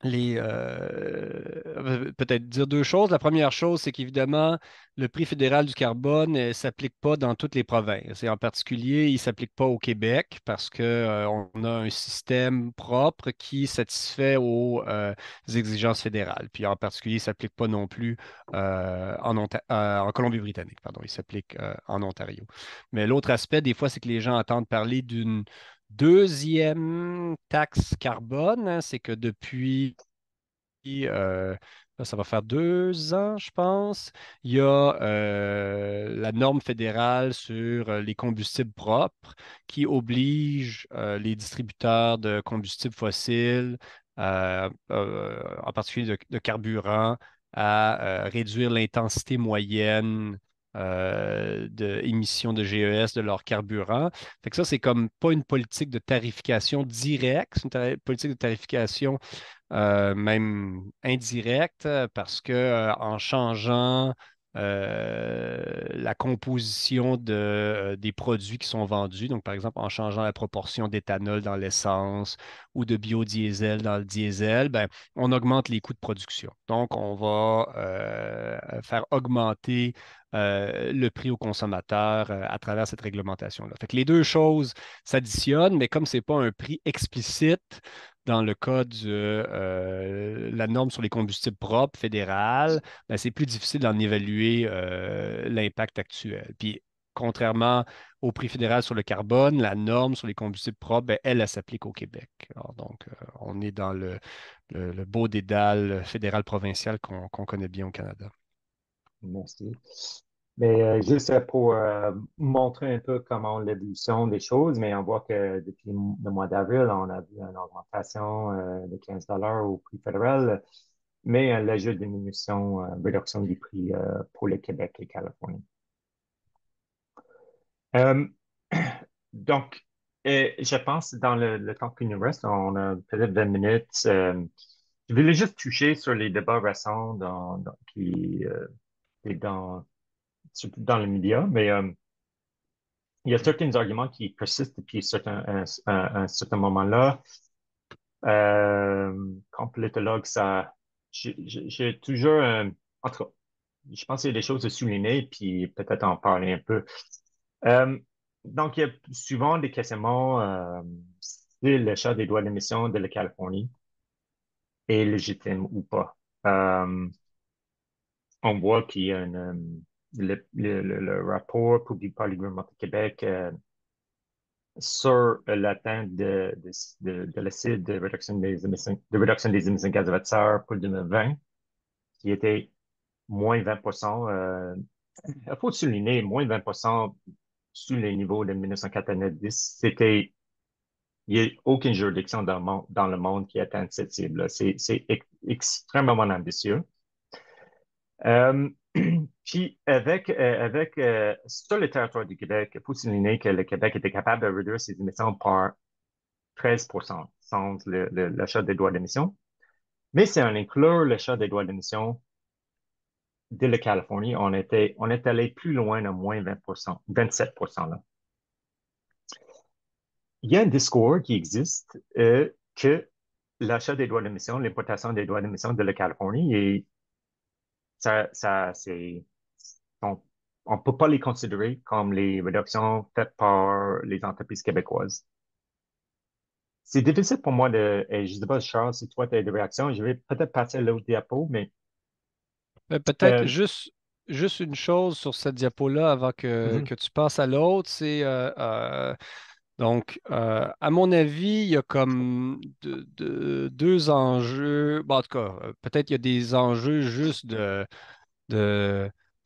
les euh, peut-être dire deux choses. La première chose, c'est qu'évidemment, le prix fédéral du carbone ne euh, s'applique pas dans toutes les provinces. Et en particulier, il ne s'applique pas au Québec parce qu'on euh, a un système propre qui satisfait aux exigences fédérales. Puis en particulier, il ne s'applique pas non plus en, en, Colombie-Britannique, pardon, il s'applique en Ontario. Mais l'autre aspect, des fois, c'est que les gens entendent parler d'une Deuxième taxe carbone, hein, c'est que depuis, euh, ça va faire deux ans, je pense, il y a euh, la norme fédérale sur euh, les combustibles propres qui oblige les distributeurs de combustibles fossiles, en particulier de, de carburant, à réduire l'intensité moyenne d'émissions euh, de, GES e de leur carburant. Fait ça, c'est comme pas une politique de tarification directe, c'est une politique de tarification euh, même indirecte, euh, parce que en changeant la composition de, des produits qui sont vendus, donc par exemple en changeant la proportion d'éthanol dans l'essence ou de biodiesel dans le diesel, ben, on augmente les coûts de production. Donc, on va faire augmenter euh, le prix au consommateur euh, à travers cette réglementation-là. les deux choses s'additionnent, mais comme ce n'est pas un prix explicite dans le cas de euh, la norme sur les combustibles propres fédérales, ben, c'est plus difficile d'en évaluer l'impact actuel. Puis, contrairement au prix fédéral sur le carbone, la norme sur les combustibles propres, ben, elle, elle, s'applique au Québec. donc, on est dans le, beau dédale fédéral-provincial qu'on connaît bien au Canada
merci. Mais euh, juste pour euh, montrer un peu comment l'évolution des choses, mais on voit que depuis le mois d'avril, on a vu une augmentation euh, de 15 au prix fédéral, mais une légère diminution, réduction du prix pour le Québec et Californie. donc, je pense dans le, temps qu'il nous reste, on a peut-être 20 minutes. je voulais juste toucher sur les débats récents qui dans, dans le média, mais euh, il y a certains arguments qui persistent depuis un, certain moment-là. Euh, comme ça, j'ai toujours, euh, je pense qu'il y a des choses à souligner, puis peut-être en parler un peu. Euh, donc, il y a souvent des questionnements si le chat des droits d'émission de la Californie est légitime ou pas on voit qu'il y a euh, le, rapport publié par le gouvernement du Québec euh, sur l'atteinte de, de, de, l'acide de réduction des émissions, de des émissions gaz à effet de serre pour 2020, qui était moins 20 euh, il faut souligner, moins 20 sous les niveaux de 1990, c'était il n'y a aucune juridiction dans, dans le monde qui atteint cette cible. C'est extrêmement ambitieux. Euh, puis avec, euh, avec sur euh, le territoire du Québec, il faut souligner que le Québec était capable de réduire ses émissions par 13 sans l'achat des droits d'émission. Mais si on inclut l'achat des droits d'émission de la Californie, on, était, on est allé plus loin de moins 20 27 là. Il y a un discours qui existe que l'achat des droits d'émission, l'importation des droits d'émission de la Californie est ça, c'est, on ne peut pas les considérer comme les réductions faites par les entreprises québécoises. C'est difficile pour moi de, je ne sais pas, Charles, si toi tu as des réactions, je vais peut-être passer à l'autre diapo, mais. peut-être euh, juste,
juste une chose sur cette diapo-là avant que, mm-hmm. que tu passes à l'autre, c'est. Euh, euh, donc, euh, à mon avis, il y a comme deux enjeux. Bon, en tout cas, euh, peut-être il y a des enjeux juste de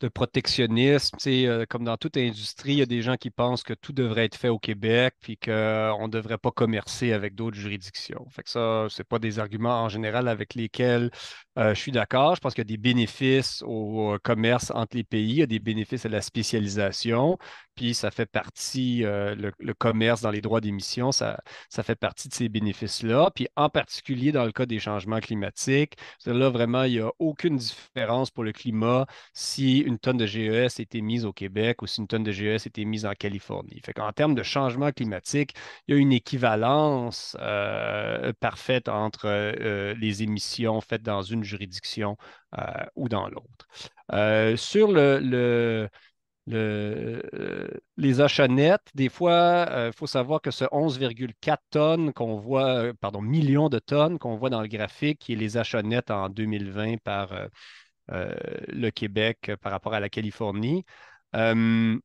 de protectionnisme. Euh, comme dans toute industrie, il y a des gens qui pensent que tout devrait être fait au Québec puis qu'on ne devrait pas commercer avec d'autres juridictions. Fait que ça, ce n'est pas des arguments en général avec lesquels euh, je suis d'accord. Je pense qu'il y a des bénéfices au commerce entre les pays, il y a des bénéfices à la spécialisation, puis ça fait partie, euh, le, commerce dans les droits d'émission, ça, ça fait partie de ces bénéfices-là. Puis en particulier dans le cas des changements climatiques, là, vraiment, il n'y a aucune différence pour le climat si une tonne de GES était mise au Québec ou si une tonne de GES était mise en Californie. Fait en termes de changement climatique, il y a une équivalence euh, parfaite entre euh, les émissions faites dans une juridiction euh, ou dans l'autre. sur le, les achats nets, des fois, il faut savoir que ce 11,4 tonnes qu'on voit, pardon, millions de tonnes qu'on voit dans le graphique, qui est les achats nets en 2020 par, euh, le Québec euh, par rapport à la Californie. Euh,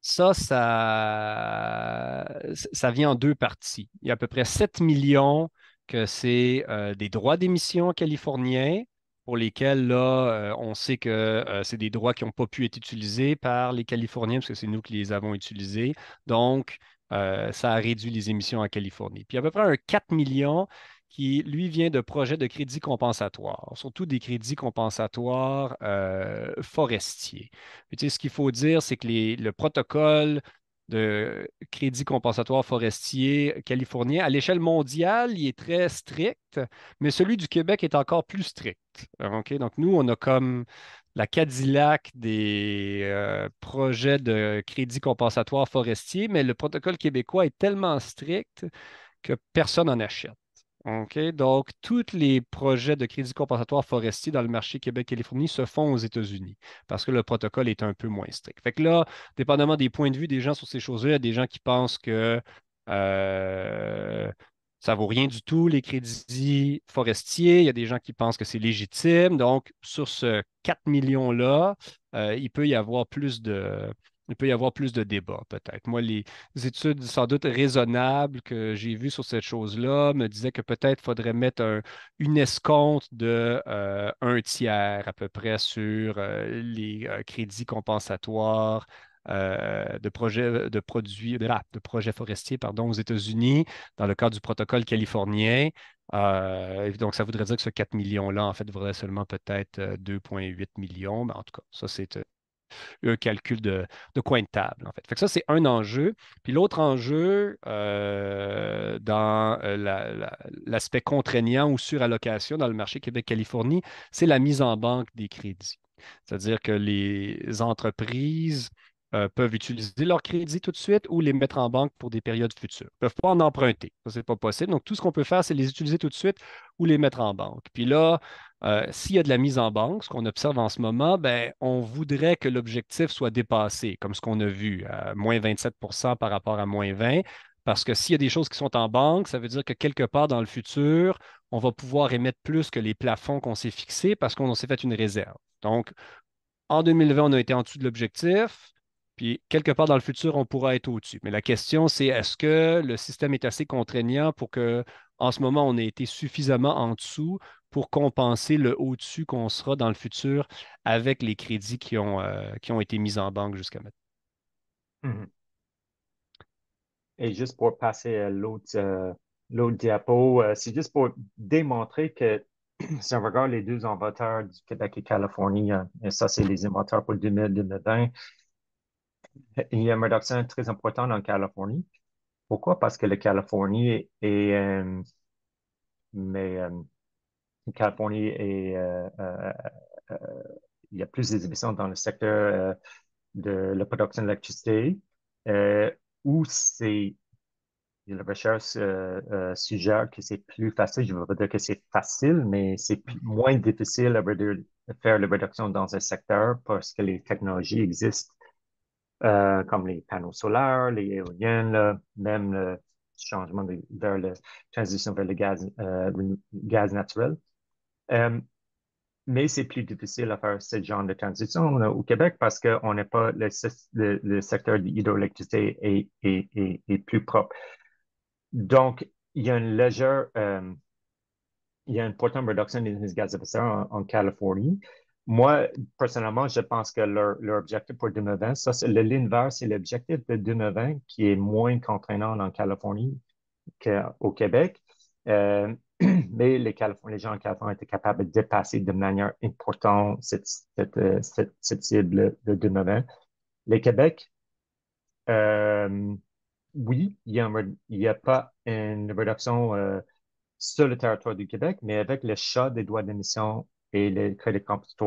ça, ça, vient en deux parties. Il y a à peu près 7 millions que c'est des droits d'émission californiens pour lesquels, là, on sait que c'est des droits qui n'ont pas pu être utilisés par les Californiens parce que c'est nous qui les avons utilisés. Donc, ça a réduit les émissions en Californie. Puis à peu près un 4 millions qui, lui, vient de projets de crédits compensatoires, surtout des crédits compensatoires euh, forestiers. ce qu'il faut dire, c'est que le protocole de crédit compensatoire forestier californien. À l'échelle mondiale, il est très strict, mais celui du Québec est encore plus strict. Donc, nous, on a comme la Cadillac des euh, projets de crédit compensatoire forestier, mais le protocole québécois est tellement strict que personne n'en achète. OK? Donc, tous les projets de crédit compensatoire forestier dans le marché Québec-Californie se font aux États-Unis parce que le protocole est un peu moins strict. Fait que là, dépendamment des points de vue des gens sur ces choses-là, il y a des gens qui pensent que ça euh, ça vaut rien du tout, les crédits forestiers. Il y a des gens qui pensent que c'est légitime. Donc, sur ce 4 millions-là, euh, il peut y avoir plus de, il peut y avoir plus de débats, peut-être. Moi, les études sans doute raisonnables que j'ai vues sur cette chose-là me disaient que peut-être faudrait mettre une escompte de euh, un tiers à peu près sur euh, les euh, crédits compensatoires de projets de produits ah, de projets forestiers pardon aux États-Unis dans le cadre du protocole californien. donc ça voudrait dire que ce 4 millions là en fait vaudrait seulement peut-être 2,8 millions, mais en tout cas ça c'est un calcul de, coin de table. En fait. ça, c'est un enjeu. Puis l'autre enjeu euh, dans euh, l'aspect contraignant ou surallocation dans le marché Québec-Californie, c'est la mise en banque des crédits. C'est-à-dire que les entreprises euh, peuvent utiliser leur crédit tout de suite ou les mettre en banque pour des périodes futures. Ils ne peuvent pas en emprunter. Ça, ce n'est pas possible. Donc, tout ce qu'on peut faire, c'est les utiliser tout de suite ou les mettre en banque. Puis là, euh, s'il y a de la mise en banque, ce qu'on observe en ce moment, ben, on voudrait que l'objectif soit dépassé, comme ce qu'on a vu, à moins 27 par rapport à moins 20. Parce que s'il y a des choses qui sont en banque, ça veut dire que quelque part dans le futur, on va pouvoir émettre plus que les plafonds qu'on s'est fixés parce qu'on s'est fait une réserve. Donc, en 2020, on a été en dessous de l'objectif. Puis, quelque part dans le futur, on pourra être au-dessus. Mais la question, c'est est-ce que le système est assez contraignant pour que, en ce moment, on ait été suffisamment en dessous pour compenser le au-dessus qu'on sera dans le futur avec les crédits qui ont, euh, qui ont été mis en banque jusqu'à
maintenant? Mm-hmm. Et juste pour passer à l'autre, euh, diapo, euh, c'est juste pour démontrer que si on regarde les deux inventeurs du Québec et Californie, hein, et ça, c'est les inventeurs pour le 2020, il y a une réduction très importante en Californie. Pourquoi? Parce que la Californie est, euh, mais, euh, la Californie est, euh, il y a plus d'émissions dans le secteur de la production d'électricité, où c'est la recherche suggère que c'est plus facile. Je veux dire que c'est facile, mais c'est moins difficile de faire la réduction dans un secteur parce que les technologies existent euh, comme les panneaux solaires, les éoliennes, même le changement vers la transition vers le gaz, euh, gaz naturel. Euh, mais c'est plus difficile à faire ce genre de transition au Québec parce que n'est pas le, secteur de l'hydroélectricité est, plus propre. Donc, il y a une légère, il y a une importante réduction des gaz à effet de serre en Californie, moi, personnellement, je pense que leur, objectif pour 2020, ça, c'est le l'inverse, c'est l'objectif de 2020 qui est moins contraignant en Californie qu'au Québec. Euh, mais les, gens en Californie étaient capables de dépasser de manière importante cette, cible de 2020. Les Québec, euh, oui, il n'y a, pas une réduction euh, sur le territoire du Québec, mais avec le chat des droits d'émission et les, crédits les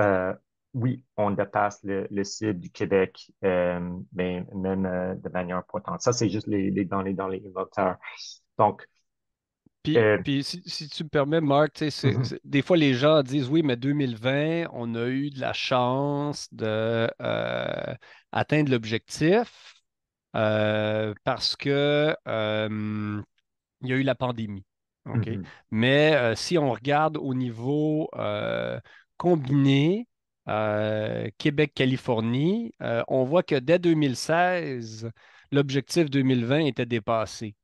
euh, oui, on dépasse le, cible du Québec, euh, même euh, de manière importante. Ça, c'est juste les, dans, les, dans Donc, puis, si, tu me
permets, Marc, mm-hmm. des fois les gens disent oui, mais 2020, on a eu de la chance d'atteindre atteindre l'objectif parce que il y a eu la pandémie. Mmh Mais euh, si on regarde au niveau euh, combiné, euh, Québec-Californie, on voit que dès 2016, l'objectif 2020 était dépassé.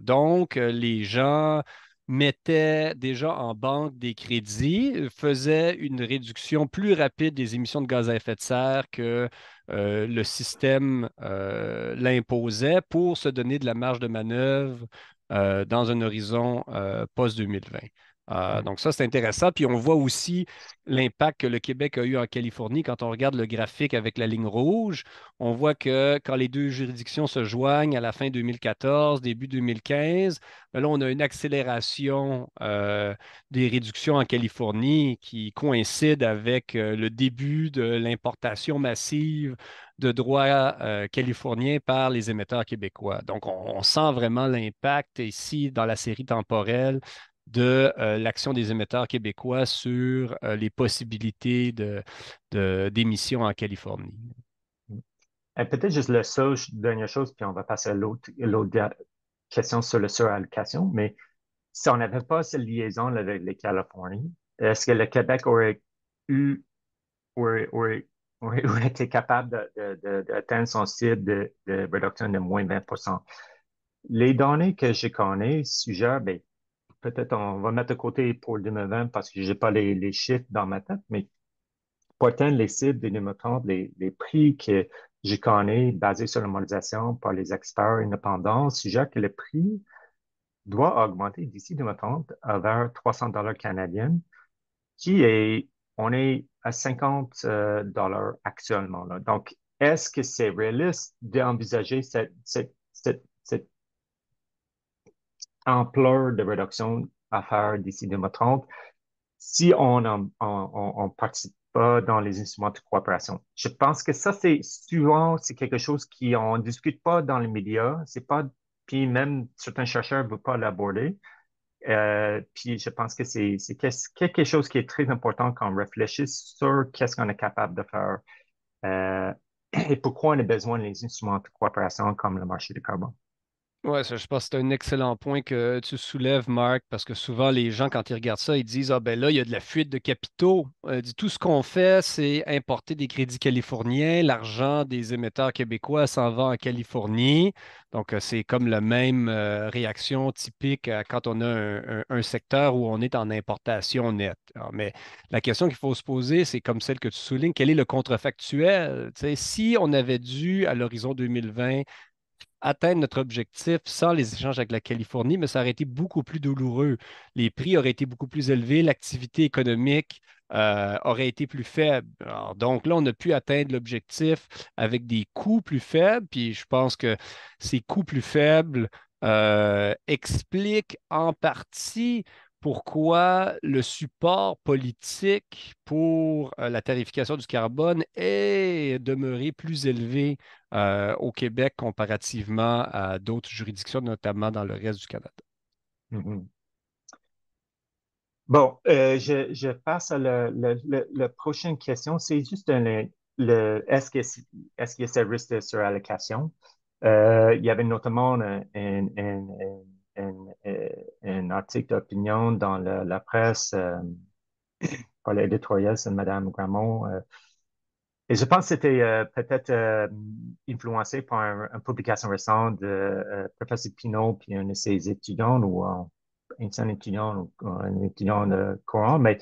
donc, les gens mettaient déjà en banque des crédits, faisaient une réduction plus rapide des émissions de gaz à effet de serre que le système l'imposait pour se donner de la marge de manœuvre euh, dans un horizon euh, post-2020. Euh, donc ça, c'est intéressant. Puis on voit aussi l'impact que le Québec a eu en Californie. Quand on regarde le graphique avec la ligne rouge, on voit que quand les deux juridictions se joignent à la fin 2014, début 2015, ben là, on a une accélération euh, des réductions en Californie qui coïncide avec euh, le début de l'importation massive de droits californiens par les émetteurs québécois. Donc, on sent vraiment l'impact ici dans la série temporelle de euh, l'action des émetteurs québécois sur euh, les possibilités d'émissions de, démission en Californie.
Peut-être juste le seule dernière chose, puis on va passer à l'autre question sur la surallocation, mais si on n'avait pas cette liaison avec les Californies, est-ce que le Québec aurait eu, été capable d'atteindre son cible de, réduction de moins 20 Les données que je connais suggèrent, ben, peut-être on va mettre de côté pour le 2020 parce que je n'ai pas les, chiffres dans ma tête, mais pourtant, les cibles de 2030, les, prix que j'ai connus basés sur la par les experts indépendants suggèrent que le prix doit augmenter d'ici 2030 à vers 300 dollars canadiens, qui est, on est à 50 euh, dollars actuellement. Donc, est-ce que c'est réaliste d'envisager cette ampleur de réduction à faire d'ici 2030 si on ne participe pas dans les instruments de coopération. Je pense que ça, c'est souvent, c'est quelque chose qu'on ne discute pas dans les médias. C'est pas, puis même certains chercheurs ne veulent pas l'aborder. Euh, puis je pense que c'est quelque chose qui est très important quand on réfléchit sur qu'est-ce qu'on est capable de faire euh, et pourquoi on a besoin des instruments de coopération comme le marché du carbone.
Oui, je pense que c'est un excellent point que tu soulèves, Marc, parce que souvent les gens, quand ils regardent ça, ils disent Ah ben là, il y a de la fuite de capitaux. Euh, tout ce qu'on fait, c'est importer des crédits californiens. L'argent des émetteurs québécois s'en va en Californie. Donc, euh, c'est comme la même euh, réaction typique quand on a un, secteur où on est en importation nette. mais la question qu'il faut se poser, c'est comme celle que tu soulignes quel est le contrefactuel Si on avait dû, à l'horizon 2020, atteindre notre objectif sans les échanges avec la Californie, mais ça aurait été beaucoup plus douloureux. Les prix auraient été beaucoup plus élevés, l'activité économique euh, aurait été plus faible. donc là, on a pu atteindre l'objectif avec des coûts plus faibles, puis je pense que ces coûts plus faibles euh, expliquent en partie pourquoi le support politique pour euh, la tarification du carbone est demeuré plus élevé euh, au Québec comparativement à d'autres juridictions, notamment dans le reste du Canada.
Mm, mm. Bon, euh, je, passe à la prochaine question. C'est juste le, est-ce que, est-ce que risque de surallocation? il y avait notamment un un euh, article d'opinion dans la, presse, par l'éditorial, de Mme Gramont. Euh. et je pense que c'était euh, peut-être influencé par une, publication récente de professeur Pinot puis un de ses étudiants ou un étudiant ou un étudiant de Coran, mais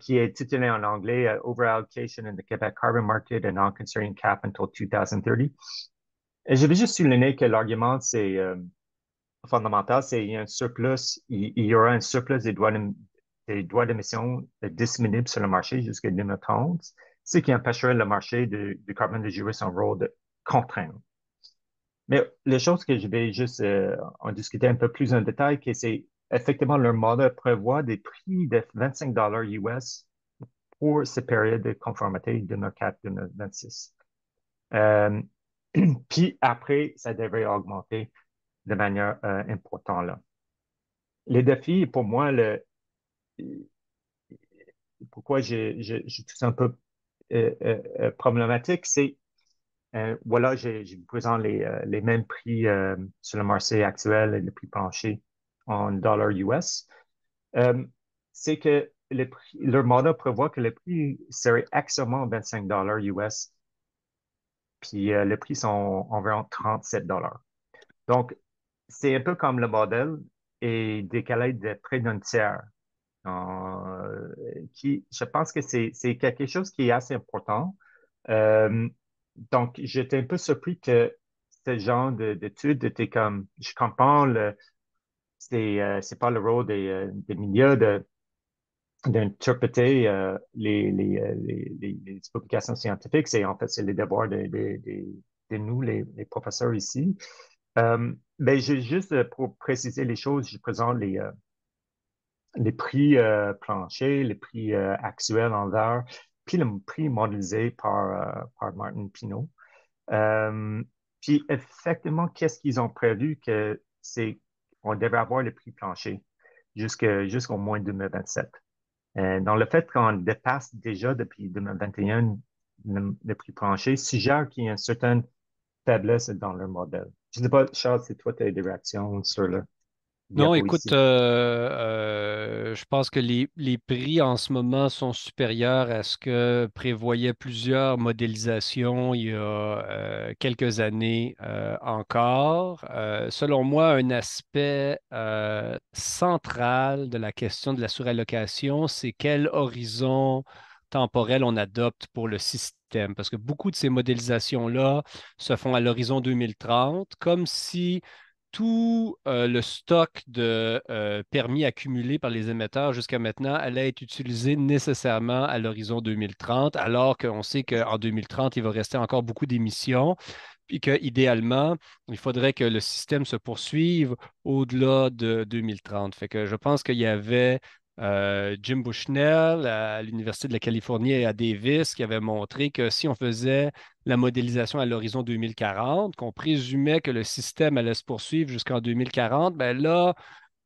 qui est titulé en anglais Overallocation in the Quebec Carbon Market and Non-Concerning Cap until 2030. Et je vais juste souligner que l'argument, c'est fondamentale, c'est qu'il y a un surplus, il, y aura un surplus des droits, des droits d'émission disponibles sur le marché jusqu'à 2030, ce qui empêcherait le marché du, carbone de jouer son rôle de contraindre. Mais les choses que je vais juste euh, en discuter un peu plus en détail, c'est effectivement leur modèle prévoit des prix de 25 dollars US pour ces période de conformité 2004-2026. Euh, puis après, ça devrait augmenter de manière euh, importante. Là. Les défis, pour moi, le, pourquoi je, je, trouve ça un peu euh, euh, problématique, c'est voilà, je, vous présente les, mêmes prix sur le marché actuel et le prix penché en dollars US. c'est que le leur modèle prévoit que le prix serait actuellement 25 dollars US, puis les prix sont environ 37 dollars. Donc, c'est un peu comme le modèle et décalé de près d'un tiers. Euh, qui, je pense que c'est quelque chose qui est assez important. Euh, donc, j'étais un peu surpris que ce genre d'études était comme, je comprends, ce euh, c'est pas le rôle des, des médias de d'interpréter les, publications scientifiques. C'est en fait, c'est le devoir de, nous, les, professeurs ici. Mais ben, juste euh, pour préciser les choses, je présente les, euh, les prix euh, planchers, les prix actuels en verre, puis le prix modélisé par, Martin Pinault. puis effectivement, qu'est-ce qu'ils ont prévu que c'est on devrait avoir le prix plancher jusqu'au moins 2027. dans le fait qu'on dépasse déjà depuis 2021 le, le prix plancher, suggère qu'il y a une certaine faiblesse dans leur modèle. Je ne sais pas, Charles, si toi, tu as des réactions sur le. Non, écoute,
euh, euh, je pense que les, prix en ce moment sont supérieurs à ce que prévoyaient plusieurs modélisations il y a euh, quelques années encore. selon moi, un aspect central de la question de la surallocation, c'est quel horizon temporel on adopte pour le système parce que beaucoup de ces modélisations-là se font à l'horizon 2030, comme si tout euh, le stock de euh, permis accumulé par les émetteurs jusqu'à maintenant allait être utilisé nécessairement à l'horizon 2030, alors qu'on sait qu'en 2030, il va rester encore beaucoup d'émissions, puis qu'idéalement, il faudrait que le système se poursuive au-delà de 2030. Fait que je pense qu'il y avait euh, Jim Bushnell à l'Université de la Californie et à Davis qui avait montré que si on faisait la modélisation à l'horizon 2040, qu'on présumait que le système allait se poursuivre jusqu'en 2040, ben là,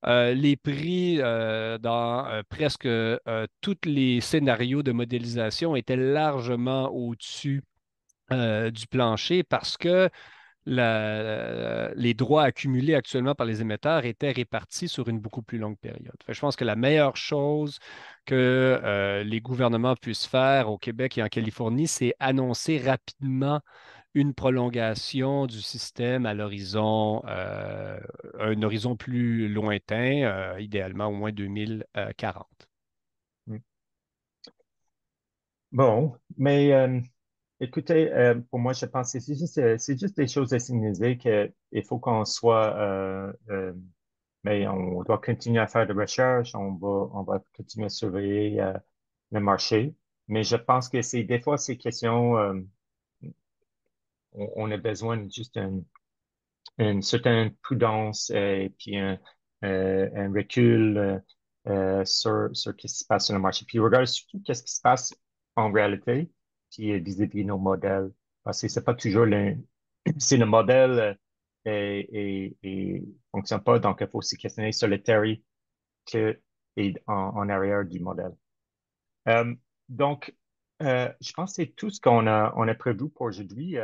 euh, les prix euh, dans presque tous les scénarios de modélisation étaient largement au-dessus du plancher parce que euh, les droits accumulés actuellement par les émetteurs étaient répartis sur une beaucoup plus longue période. je pense que la meilleure chose que euh, les gouvernements puissent faire au Québec et en Californie, c'est annoncer rapidement une prolongation du système à l'horizon, euh, un horizon plus lointain, idéalement au moins 2040. Hmm.
Bon, mais Écoutez, euh, pour moi, je pense que c'est juste, euh, des choses à signaler qu'il faut qu'on soit, euh, mais on doit continuer à faire des recherches, on va, on va continuer à surveiller le marché. Mais je pense que c'est des fois ces questions, on, a besoin juste d'une certaine prudence et puis un, recul sur, ce qui se passe sur le marché. Puis regarde surtout qu'est-ce qui se passe en réalité vis-à-vis de nos modèles. Parce que c'est pas toujours le, le modèle et, euh, et, fonctionne pas, donc il faut aussi questionner sur le que est en, arrière du modèle. Euh, donc, euh, je pense que c'est tout ce qu'on a, on a prévu pour aujourd'hui.